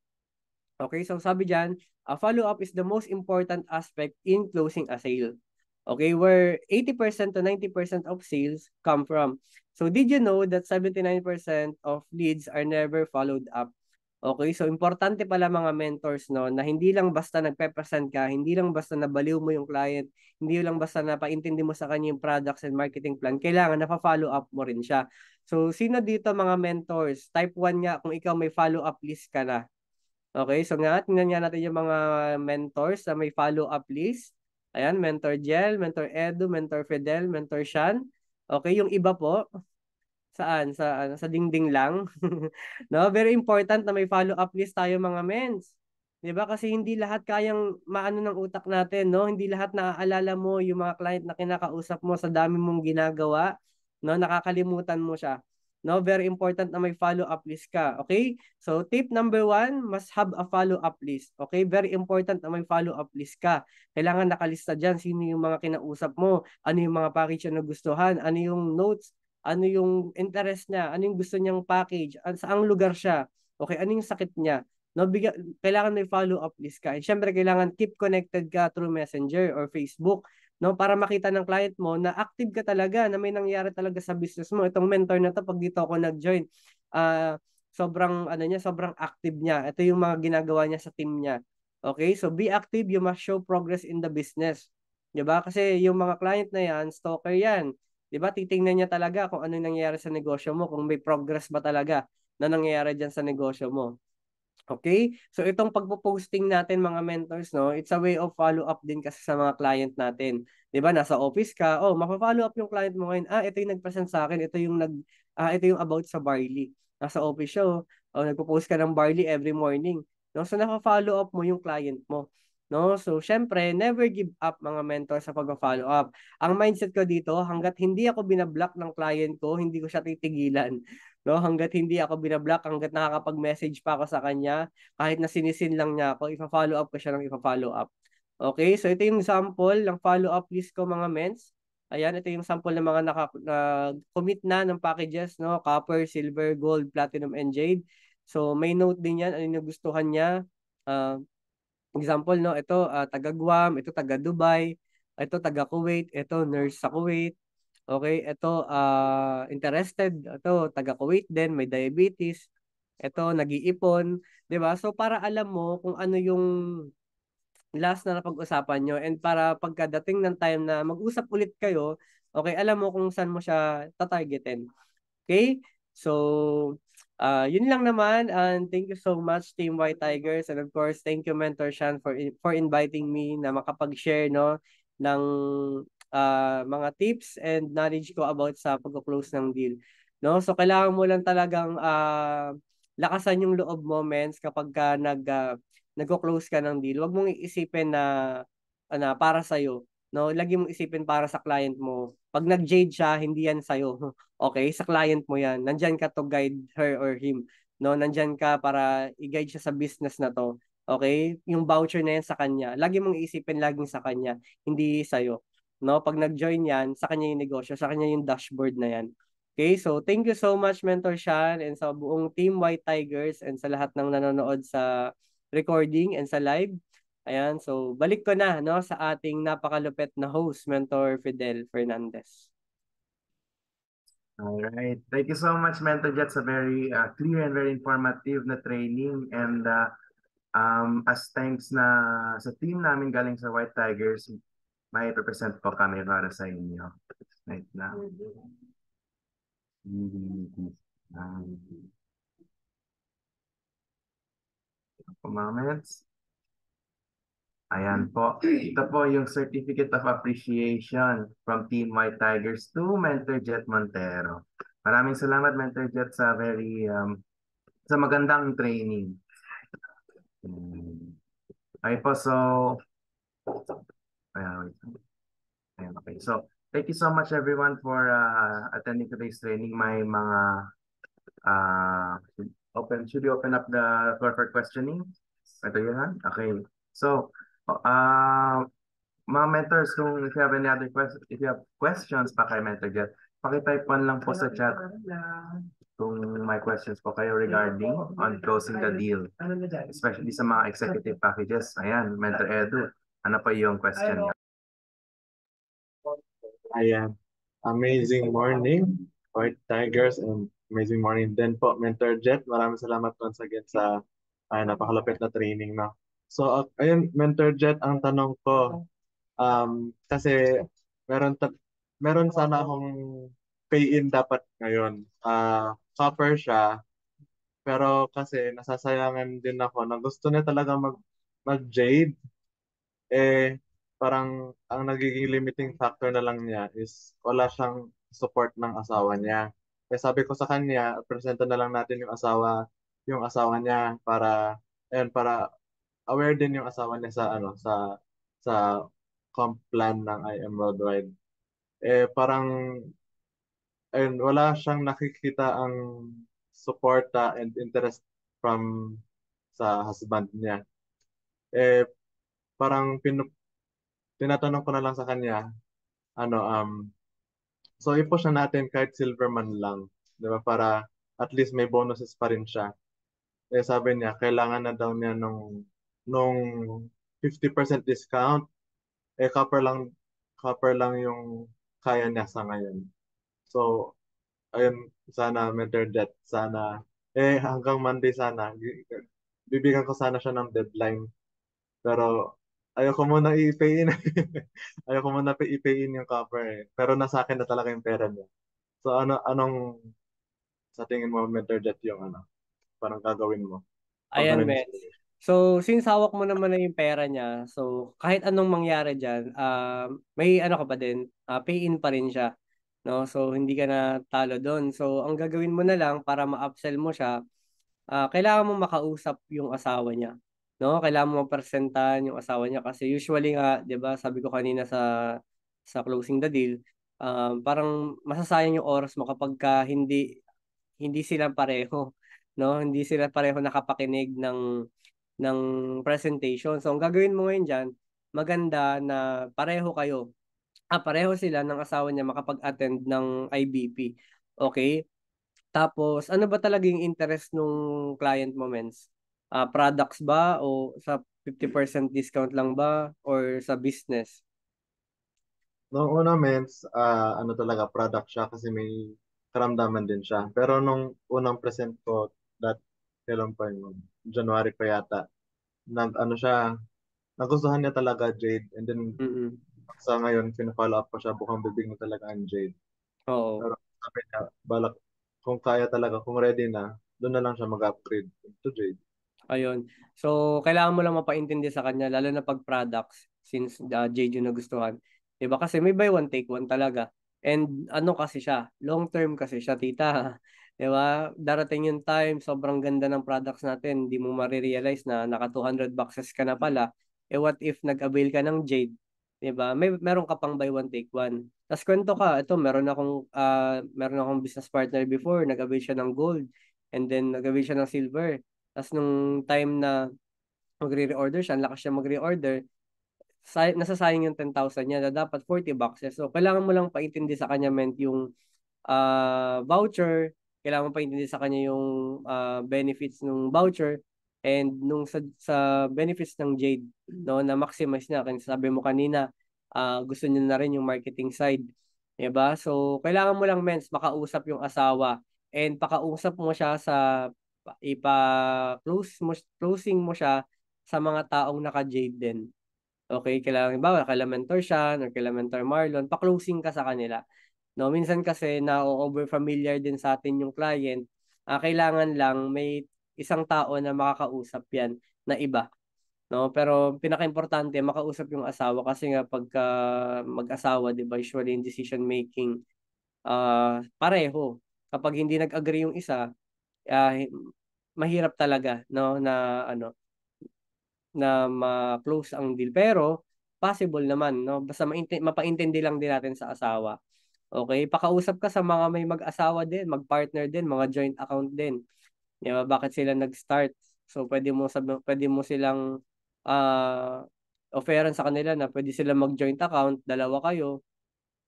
Okay? So, sabi dyan, a follow up is the most important aspect in closing a sale. Okay, where 80% to 90% of sales come from. So did you know that 79% of leads are never followed up? Okay, so importante pala mga mentors no na hindi lang basta nagpe-present ka, hindi lang basta nabaliw mo yung client, hindi lang basta napaintindi mo sa kanya yung products and marketing plan, kailangan nafa-follow up mo rin siya. So sino dito mga mentors? Type 1 nga kung ikaw may follow up list ka na. Okay, so nga tingnan nga natin yung mga mentors na may follow up list. Ayan, Mentor Jel, Mentor Edu, Mentor Fidel, Mentor Shan. Okay, yung iba po, Saan? Sa ano, sa dingding lang. no, very important na may follow-up list tayo mga mens. 'Di ba? Kasi hindi lahat kayang maano ng utak natin, no? Hindi lahat naaalala mo yung mga client na kinakausap mo sa dami mong ginagawa, no? Nakakalimutan mo siya. No, very important na may follow-up list ka. Okay? So, tip number one, must have a follow-up list. Okay? Very important na may follow-up list ka. Kailangan nakalista diyan sino yung mga kinausap mo, ano yung mga package na nagustuhan, ano yung notes ano yung interest niya, ano yung gusto niyang package, ang lugar siya, okay, ano yung sakit niya. No, bigla, kailangan may follow-up list ka. And syempre, kailangan keep connected ka through Messenger or Facebook no para makita ng client mo na active ka talaga na may nangyari talaga sa business mo itong mentor na to pag dito ako nag-join uh, sobrang ano niya sobrang active niya ito yung mga ginagawa niya sa team niya okay so be active you must show progress in the business 'di ba kasi yung mga client na yan stalker yan 'di ba? Titingnan niya talaga kung ano nangyayari sa negosyo mo, kung may progress ba talaga na nangyayari diyan sa negosyo mo. Okay? So itong pagpo-posting natin mga mentors, no, it's a way of follow up din kasi sa mga client natin. 'Di ba? Nasa office ka, oh, mapo-follow up yung client mo ngayon. Ah, ito yung nag-present sa akin, ito yung nag ah, ito yung about sa barley. Nasa office show, oh. oh, nagpo-post ka ng barley every morning. No, so nafa-follow up mo yung client mo. No? So, syempre, never give up mga mentor sa pag-follow up. Ang mindset ko dito, hanggat hindi ako binablock ng client ko, hindi ko siya titigilan. No? Hanggat hindi ako binablock, hanggat nakakapag-message pa ako sa kanya, kahit na sinisin lang niya ako, ipa-follow up ko siya ng ipa-follow up. Okay, so ito yung sample ng follow-up list ko mga mens. Ayan, ito yung sample ng mga naka-commit uh, na ng packages, no? Copper, silver, gold, platinum, and jade. So may note din yan, ano yung gustuhan niya. Uh, Example, no, ito uh, taga Guam, ito taga Dubai, ito taga Kuwait, ito nurse sa Kuwait. Okay, ito uh, interested, ito taga Kuwait din, may diabetes. Ito nag-iipon, 'di ba? So para alam mo kung ano yung last na napag-usapan nyo and para pagkadating ng time na mag-usap ulit kayo, okay, alam mo kung saan mo siya tatargetin. Okay? So, Uh, yun lang naman and thank you so much Team White Tigers and of course thank you Mentor Shan for for inviting me na makapag-share no ng uh, mga tips and knowledge ko about sa pagko-close ng deal no so kailangan mo lang talagang uh, lakasan yung loob moments kapag ka nag uh, nagko-close ka ng deal wag mong iisipin na na para sa iyo no lagi mong isipin para sa client mo pag nag-jade siya, hindi yan sa'yo. Okay? Sa client mo yan. Nandyan ka to guide her or him. No? Nandyan ka para i-guide siya sa business na to. Okay? Yung voucher na yan sa kanya. Lagi mong iisipin laging sa kanya, hindi sa'yo. No? Pag nag-join yan, sa kanya yung negosyo, sa kanya yung dashboard na yan. Okay, so thank you so much Mentor Sean and sa buong Team White Tigers and sa lahat ng nanonood sa recording and sa live. Ayan, so balik ko na no sa ating napakalupet na host, Mentor Fidel Fernandez. All right. Thank you so much, Mentor Jets. A very uh, clear and very informative na training. And uh, um, as thanks na sa team namin galing sa White Tigers, may represent po kami para sa inyo. Right now. Um, comments? Ayan po. Ito po yung Certificate of Appreciation from Team White Tigers to Mentor Jet Montero. Maraming salamat Mentor Jet sa very um, sa magandang training. Hmm. Ay po, so ayan, okay. So, thank you so much everyone for uh, attending today's training. My mga uh, open, should we open up the floor for questioning? Ito yun, Okay. So, Uh, mga mentors, kung if you have any other questions, if you have questions pa kay Mentor Jet, pakitype on lang po sa chat kung may questions po kayo regarding on closing the deal. Ano Especially sa mga executive packages. Ayan, Mentor Edu, ano pa yung question niya? Ayan. Amazing morning, White Tigers, and amazing morning din po, Mentor Jet. Maraming salamat once again sa ay, ah, napakalapit na training na So, uh, ayun, Mentor Jet, ang tanong ko, um, kasi meron, ta- meron sana akong pay-in dapat ngayon. Uh, ah, copper siya, pero kasi nasasayangan din ako na gusto niya talaga mag, mag-jade. Eh, parang ang nagiging limiting factor na lang niya is wala siyang support ng asawa niya. eh, sabi ko sa kanya, presenta na lang natin yung asawa, yung asawa niya para ayun para aware din yung asawa niya sa ano sa sa comp plan ng IM Worldwide. Eh parang and wala siyang nakikita ang suporta and interest from sa husband niya. Eh parang pinu- tinatanong ko na lang sa kanya ano um so ipush na natin kahit silver man lang, 'di ba? Para at least may bonuses pa rin siya. Eh sabi niya kailangan na daw niya nung nung 50% discount, eh copper lang copper lang yung kaya niya sa ngayon. So, ayun, sana mentor that, sana, eh hanggang Monday sana, bibigyan ko sana siya ng deadline. Pero, ayoko muna i-pay in. ayoko muna i-pay in yung copper eh. Pero nasa akin na talaga yung pera niya. So, ano, anong sa tingin mo, mentor that yung ano, parang gagawin mo? Ayan, men. So, since hawak mo naman na yung pera niya, so kahit anong mangyari diyan, uh, um, may ano ka pa din, uh, pay-in pa rin siya. No? So, hindi ka na talo doon. So, ang gagawin mo na lang para ma-upsell mo siya, uh, kailangan mo makausap yung asawa niya. No? Kailangan mo mapresentahan yung asawa niya kasi usually nga, 'di ba, sabi ko kanina sa sa closing the deal, uh, parang masasayang yung oras mo kapag ka hindi hindi sila pareho, no? Hindi sila pareho nakapakinig ng ng presentation. So, ang gagawin mo ngayon dyan, maganda na pareho kayo. Ah, pareho sila ng asawa niya makapag-attend ng IBP. Okay? Tapos, ano ba talaga yung interest nung client mo, mens? Uh, products ba? O sa 50% discount lang ba? Or sa business? Noong una, mens, uh, ano talaga, product siya kasi may karamdaman din siya. Pero nung unang present ko, that kailan pa yun? January pa yata. Nag, ano siya, nagustuhan niya talaga Jade. And then, mm-hmm. sa ngayon, pina-follow up pa siya. Bukang bibig na talaga ang Jade. Oo. Pero sabi niya, balak, kung kaya talaga, kung ready na, doon na lang siya mag-upgrade to Jade. Ayun. So, kailangan mo lang mapaintindi sa kanya, lalo na pag products, since uh, Jade yung nagustuhan. Diba? Kasi may buy one, take one talaga. And ano kasi siya, long term kasi siya, tita. 'Di ba? Darating yung time, sobrang ganda ng products natin, hindi mo marirealize na naka 200 boxes ka na pala. Eh what if nag-avail ka ng Jade? 'Di ba? May meron ka pang buy one take one. Tapos kwento ka, ito meron akong uh, meron akong business partner before, nag-avail siya ng gold and then nag-avail siya ng silver. Tapos nung time na magre-reorder siya, ang lakas siya magre-order, say, sayang yung 10,000 niya na dapat 40 boxes. So, kailangan mo lang paitindi sa kanya, ment, yung uh, voucher, kailangan pa intindi sa kanya yung uh, benefits ng voucher and nung sa, sa benefits ng Jade no na maximize niya kasi sabi mo kanina uh, gusto niya na rin yung marketing side 'di ba so kailangan mo lang mens makausap yung asawa and pakausap mo siya sa ipa close mo closing mo siya sa mga taong naka Jade din okay kailangan ba kailangan mentor siya or kailangan mentor Marlon pa closing ka sa kanila No, minsan kasi na-over familiar din sa atin yung client. Uh, kailangan lang may isang tao na makakausap yan na iba. No, pero pinakaimportante makausap yung asawa kasi nga pagka mag-asawa, 'di ba, usually in decision making uh, pareho. Kapag hindi nag-agree yung isa, uh, mahirap talaga no na ano na ma-close ang deal pero possible naman no basta mapaintindi lang din natin sa asawa Okay, pakausap ka sa mga may mag-asawa din, mag-partner din, mga joint account din. Di ba? Bakit sila nag-start? So pwede mo sabi, pwede mo silang uh, offeran sa kanila na pwede sila mag-joint account, dalawa kayo.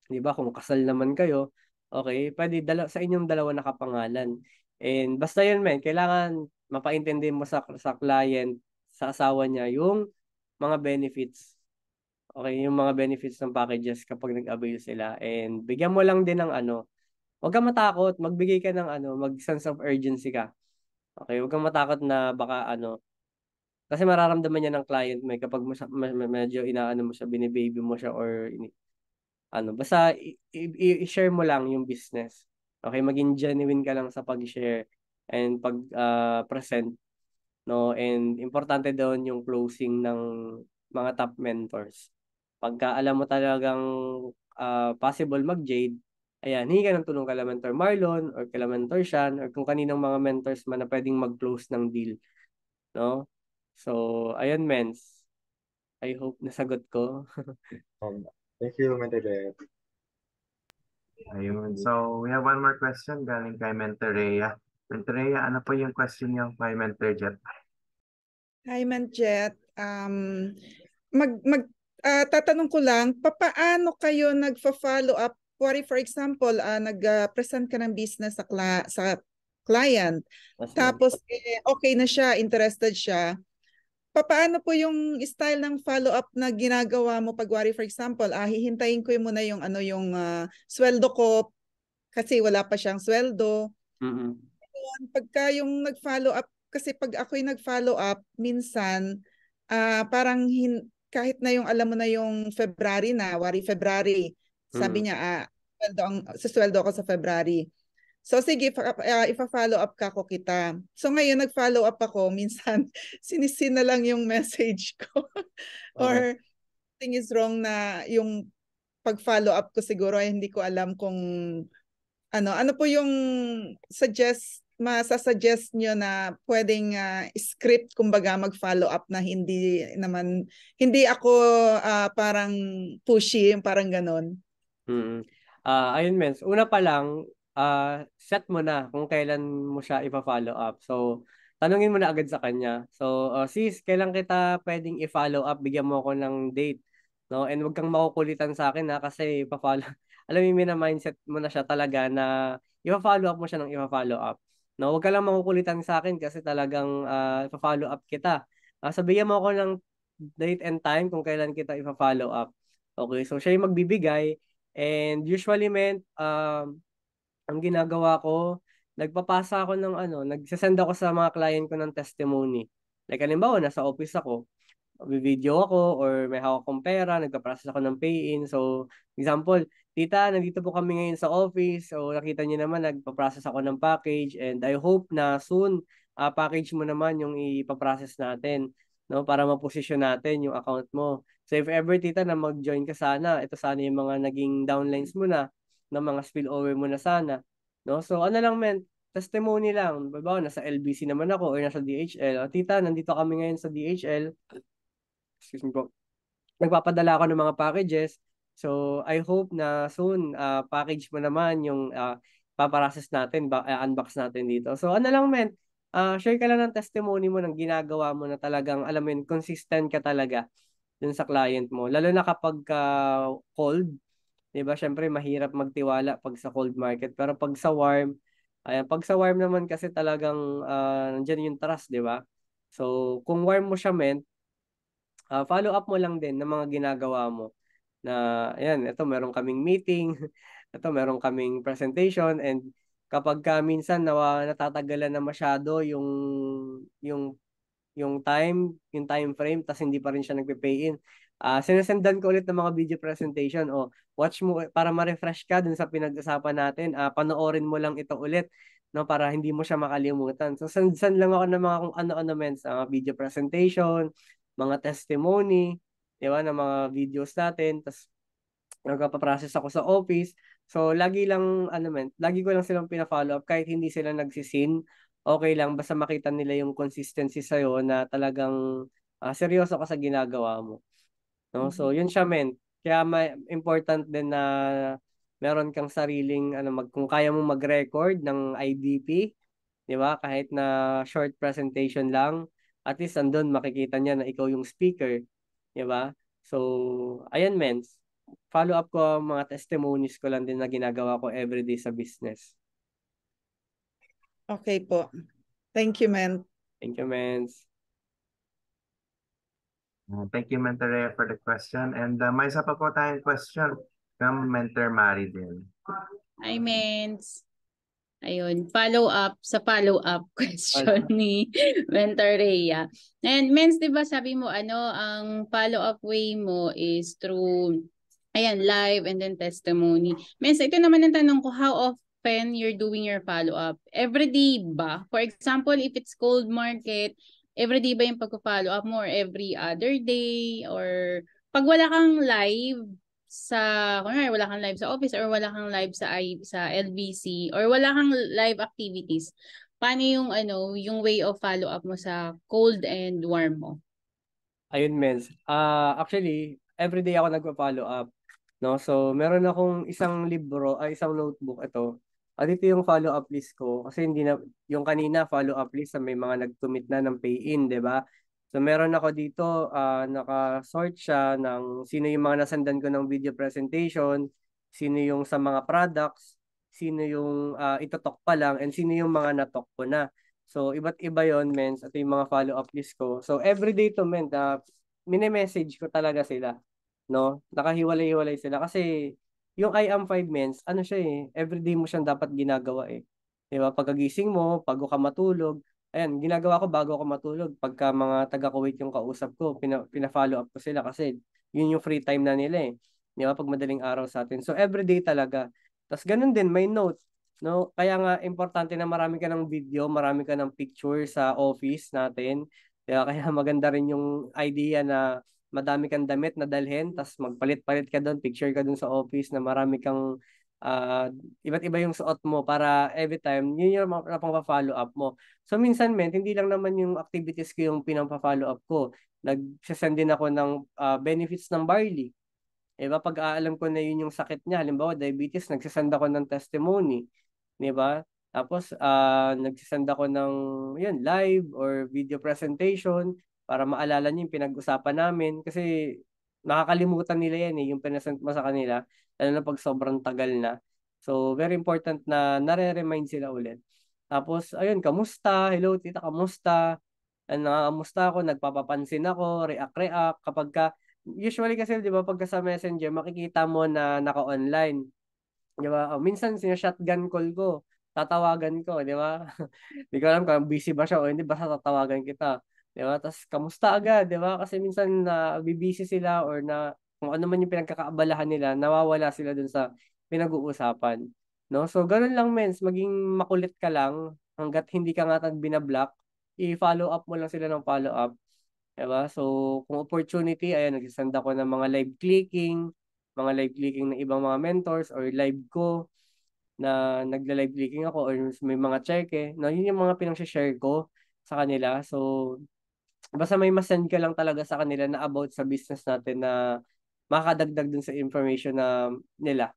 'Di ba? Kung kasal naman kayo, okay, pwede dala, sa inyong dalawa nakapangalan. And basta 'yun men, kailangan mapaintindi mo sa sa client, sa asawa niya yung mga benefits Okay, yung mga benefits ng packages kapag nag-avail sila. And bigyan mo lang din ng ano, huwag kang matakot, magbigay ka ng ano, mag-sense of urgency ka. Okay, huwag kang matakot na baka ano, kasi mararamdaman niya ng client may eh, kapag mas, medyo inaano mo siya, binibaby mo siya or ano, basta i-share mo lang yung business. Okay, maging genuine ka lang sa pag-share and pag-present. Ah, uh, no, and importante doon yung closing ng mga top mentors. Pagka alam mo talagang uh, possible mag-jade, ayan, hingi ka ng tulong kala Mentor Marlon or kala Mentor Sean or kung kaninang mga mentors man na pwedeng mag-close ng deal. No? So, ayan, mens. I hope nasagot ko. um, thank you, Mentor Red. Ayun. So, we have one more question galing kay Mentor Rhea. Mentor Rhea, ano po yung question niyo kay Mentor Jet? Hi, Mentor Jet. Um, mag, mag, uh, tatanong ko lang, paano kayo nagfa-follow up? Kuwari, for example, uh, nag-present ka ng business sa, cl- sa client, That's tapos eh, okay na siya, interested siya, Paano po yung style ng follow-up na ginagawa mo pagwari for example, ah, hihintayin ko muna yung ano yung uh, sweldo ko kasi wala pa siyang sweldo. Mm-hmm. Yun, pagka yung nag-follow up kasi pag ako yung nag-follow up minsan uh, parang hin- kahit na yung alam mo na yung February na, wari February, sabi hmm. niya, ah, sweldo, ang, sweldo ako sa February. So sige, uh, ah, ipa-follow up ka ko kita. So ngayon nag-follow up ako, minsan sinisin na lang yung message ko. Or uh thing is wrong na yung pag-follow up ko siguro ay hindi ko alam kung ano, ano po yung suggest masasuggest nyo na pwedeng uh, script kumbaga mag-follow up na hindi naman hindi ako uh, parang pushy, parang ganun. Mm. Uh, ah, ayun mens una pa lang uh, set mo na kung kailan mo siya ipa-follow up. So tanungin mo na agad sa kanya. So uh, sis, kailan kita pwedeng i-follow up? Bigyan mo ako ng date. No? And wag kang makukulitan sa akin ha kasi pa-follow. Alam mo na mindset mo na siya talaga na i-follow up mo siya ng i-follow up. No, wag ka lang makukulitan sa akin kasi talagang uh, ah, ipa-follow up kita. Uh, ah, sabihin mo ako ng date and time kung kailan kita ipa-follow up. Okay, so siya yung magbibigay and usually men um uh, ang ginagawa ko nagpapasa ako ng ano, nagsasend ako sa mga client ko ng testimony. Like halimbawa, nasa office ako, video ako or may hawak akong pera, nagpa ako ng pay-in. So, example, Tita, nandito po kami ngayon sa office. So nakita niyo naman nagpa-process ako ng package and I hope na soon uh, package mo naman yung ipaprocess natin no para ma-position natin yung account mo. So if ever tita na mag-join ka sana, ito sana yung mga naging downlines mo na ng mga spillover mo na sana. No? So ano lang men, testimony lang. Babaw, nasa LBC naman ako or nasa DHL. O, tita, nandito kami ngayon sa DHL. Excuse me po. Nagpapadala ako ng mga packages So I hope na soon uh, package mo naman yung uh, ah, paparasis natin, ba, uh, unbox natin dito. So ano lang men, uh, share ka lang ng testimony mo ng ginagawa mo na talagang alam mo yun, consistent ka talaga dun sa client mo. Lalo na kapag uh, cold, 'di ba? Syempre mahirap magtiwala pag sa cold market, pero pag sa warm, ayan, pag sa warm naman kasi talagang uh, nandiyan yung trust, 'di ba? So, kung warm mo siya men, uh, follow up mo lang din ng mga ginagawa mo na ayan, ito meron kaming meeting, ito meron kaming presentation and kapag ka minsan nawa natatagalan na masyado yung yung yung time, yung time frame tapos hindi pa rin siya nagpe-pay in. Uh, sinasendan ko ulit ng mga video presentation o oh, watch mo para ma-refresh ka dun sa pinag-usapan natin. Uh, panoorin mo lang ito ulit no para hindi mo siya makalimutan. So sendan lang ako ng mga kung ano-ano men mga video presentation, mga testimony, di ba, ng mga videos natin, tapos nagpa-process ako sa office. So, lagi lang, ano man, lagi ko lang silang pina-follow up kahit hindi sila nagsisin. Okay lang, basta makita nila yung consistency sa'yo na talagang uh, seryoso ka sa ginagawa mo. No? Mm-hmm. So, yun siya, men. Kaya may, important din na meron kang sariling, ano, mag, kung kaya mo mag-record ng IDP, di ba? Kahit na short presentation lang, at least andun makikita niya na ikaw yung speaker. 'Di ba? So, ayan men. Follow up ko ang mga testimonies ko lang din na ginagawa ko everyday sa business. Okay po. Thank you, men. Thank you, men. Mm, thank you, Mentor Rhea, for the question. And uh, may isa pa po tayong question from Mentor Mari din. Hi, Mens. Ayun, follow up sa follow up question ni Mentor Rhea. And Mens, 'di ba sabi mo ano, ang follow up way mo is through ayan, live and then testimony. Mens, ito naman ang tanong ko, how often you're doing your follow up? Every day ba? For example, if it's cold market, every day ba yung pag follow up mo or every other day or pag wala kang live, sa kunwari wala kang live sa office or wala kang live sa I, sa LBC or wala kang live activities paano yung ano yung way of follow up mo sa cold and warm mo ayun men uh, ah, actually every day ako nagpa-follow up no so meron akong isang libro ay uh, isang notebook ito at ah, ito yung follow up list ko kasi hindi na yung kanina follow up list na may mga nag-commit na ng pay in 'di ba So meron ako dito, uh, naka-sort siya ng sino yung mga nasandan ko ng video presentation, sino yung sa mga products, sino yung uh, ah, itotok pa lang, and sino yung mga natok ko na. So iba't iba yon mens, at yung mga follow-up list ko. So everyday to men, uh, mini-message ko talaga sila. No? Nakahiwalay-hiwalay sila. Kasi yung I am 5 mens, ano siya eh, everyday mo siyang dapat ginagawa eh. Di ba? Pagkagising mo, bago ka matulog, ayan, ginagawa ko bago ako matulog. Pagka mga taga-Kuwait yung kausap ko, pina, pina-follow up ko sila kasi yun yung free time na nila eh. Di ba? Pag madaling araw sa atin. So, everyday talaga. Tapos, ganun din, may note. No? Kaya nga, importante na marami ka ng video, marami ka ng picture sa office natin. Diba? Kaya maganda rin yung idea na madami kang damit na dalhin, tapos magpalit-palit ka doon, picture ka doon sa office na marami kang uh, iba't iba yung suot mo para every time yun yung pang follow up mo. So minsan men, hindi lang naman yung activities ko yung pinang-follow up ko. Nag-send din ako ng uh, benefits ng barley. E ba diba? pag aalam ko na yun yung sakit niya, halimbawa diabetes, nagsasend ako ng testimony. 'Di ba? Tapos uh, ah, nagsasend ako ng yun, live or video presentation para maalala niyo yung pinag-usapan namin kasi nakakalimutan nila yan eh, yung pinasent mo sa kanila, lalo na pag sobrang tagal na. So, very important na nare-remind sila ulit. Tapos, ayun, kamusta? Hello, tita, kamusta? Ah, nakakamusta ako, nagpapapansin ako, react-react. Kapag ka, usually kasi, di ba, pagka sa messenger, makikita mo na naka-online. Di ba? O, oh, minsan, sinashotgun call ko. Tatawagan ko, di ba? Hindi ko alam kung busy ba siya o hindi, basta tatawagan kita. 'Di ba? Tapos kamusta agad, 'di ba? Kasi minsan na bibisi sila or na kung ano man yung pinagkakaabalahan nila, nawawala sila dun sa pinag-uusapan. No? So ganun lang mens, maging makulit ka lang hangga't hindi ka nga binablock, i-follow up mo lang sila ng follow up. 'Di ba? So, kung opportunity, ayan, nagsisend ako ng mga live clicking, mga live clicking ng ibang mga mentors or live ko na nagla-live clicking ako or may mga check eh. No, yun yung mga pinang-share ko sa kanila. So, basta may masend ka lang talaga sa kanila na about sa business natin na makakadagdag dun sa information na nila.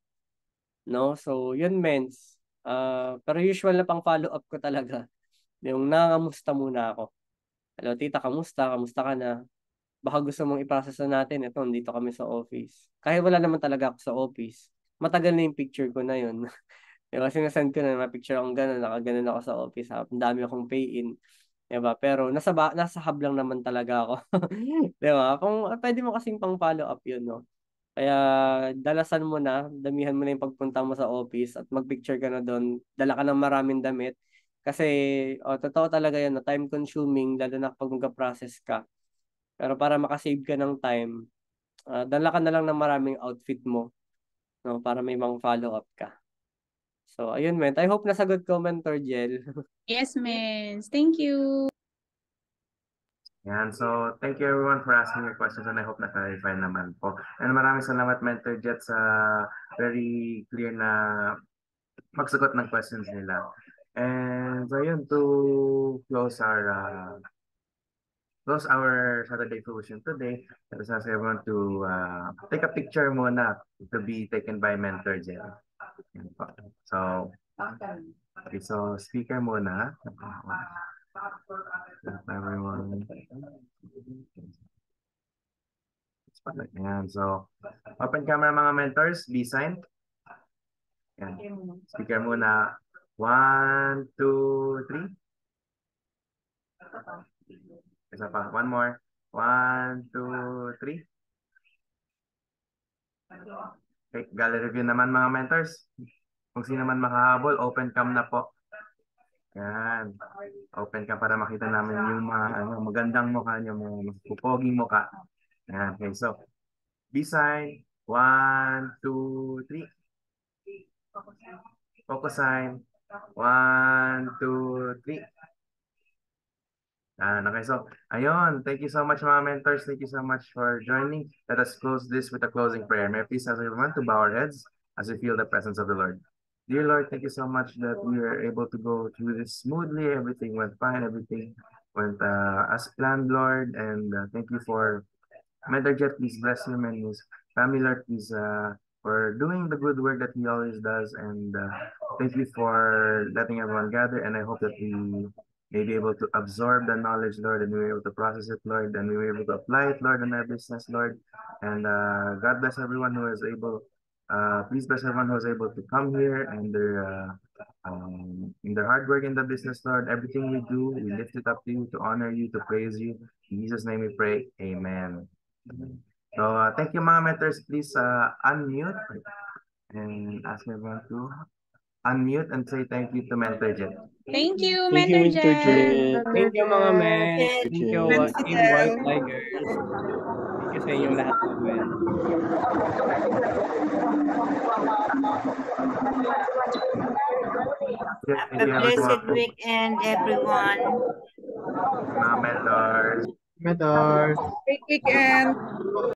No? So, yun mens. Uh, pero usual na pang follow up ko talaga. Yung nangamusta muna ako. Hello, tita, kamusta? Kamusta ka na? Baka gusto mong i-process na natin. Ito, dito kami sa office. Kahit wala naman talaga ako sa office. Matagal na yung picture ko na yun. diba, sinasend ko na, may picture akong gano'n, nakaganon ako sa office. Ang dami akong pay-in. 'Di ba? Pero nasa ba, nasa hub lang naman talaga ako. 'Di ba? Kung pwede mo kasing pang follow up 'yun, no. Kaya dalasan mo na, damihan mo na 'yung pagpunta mo sa office at magpicture ka na doon. Dala ka ng maraming damit kasi oh, totoo talaga 'yan, na time consuming lalo na pag mag-process ka. Pero para makasave ka ng time, uh, dala ka na lang ng maraming outfit mo no para may mga follow up ka. So, ayun, men. I hope nasagot ko, Mentor Jel. yes, men. Thank you. Yan. So, thank you everyone for asking your questions and I hope na-clarify naman po. And maraming salamat, Mentor Jet, sa very clear na magsagot ng questions nila. And so, yun, to close our uh, close our Saturday solution today, let us ask everyone to uh, take a picture muna to be taken by Mentor Jet. So, okay, so speaker muna. Uh, everyone. Ayan, so open camera mga mentors, be signed. Ayan. Speaker muna. One, two, three. Isa pa. One more. One, two, three gallery review naman mga mentors. Kung sino man makahabol, open cam na po. Yan. Open cam para makita namin yung mga ano, magandang mukha niyo, mga pupoging mukha. Yan. Okay, so. B-sign. One, two, three. Focus sign. One, two, three. And ah, okay, so, ayun, thank you so much mga mentors. Thank you so much for joining. Let us close this with a closing prayer. May peace please ask everyone to bow our heads as we feel the presence of the Lord. Dear Lord, thank you so much that we are able to go through this smoothly. Everything went fine. Everything went uh, as planned, Lord. And uh, thank you for Mentor Jet. Please bless him and his family, Lord. Please uh, for doing the good work that he always does. And uh, thank you for letting everyone gather. And I hope that we may be able to absorb the knowledge, Lord, and we be able to process it, Lord, and we be able to apply it, Lord, in our business, Lord. And uh, God bless everyone who is able, uh, please bless everyone who is able to come here and their, uh, um, in their hard work in the business, Lord. Everything we do, we lift it up to you, to honor you, to praise you. In Jesus' name we pray. Amen. So uh, thank you, mga mentors. Please uh, unmute and ask everyone to unmute and say thank you to Mentor Jet. Thank you, Thank you, Mr. Jen. Jen. Thank you, mga man. Thank you, uh, Inward Tigers. Thank you sa inyong lahat ng Have a blessed weekend, everyone. Mga mentors. Mentors. Great weekend.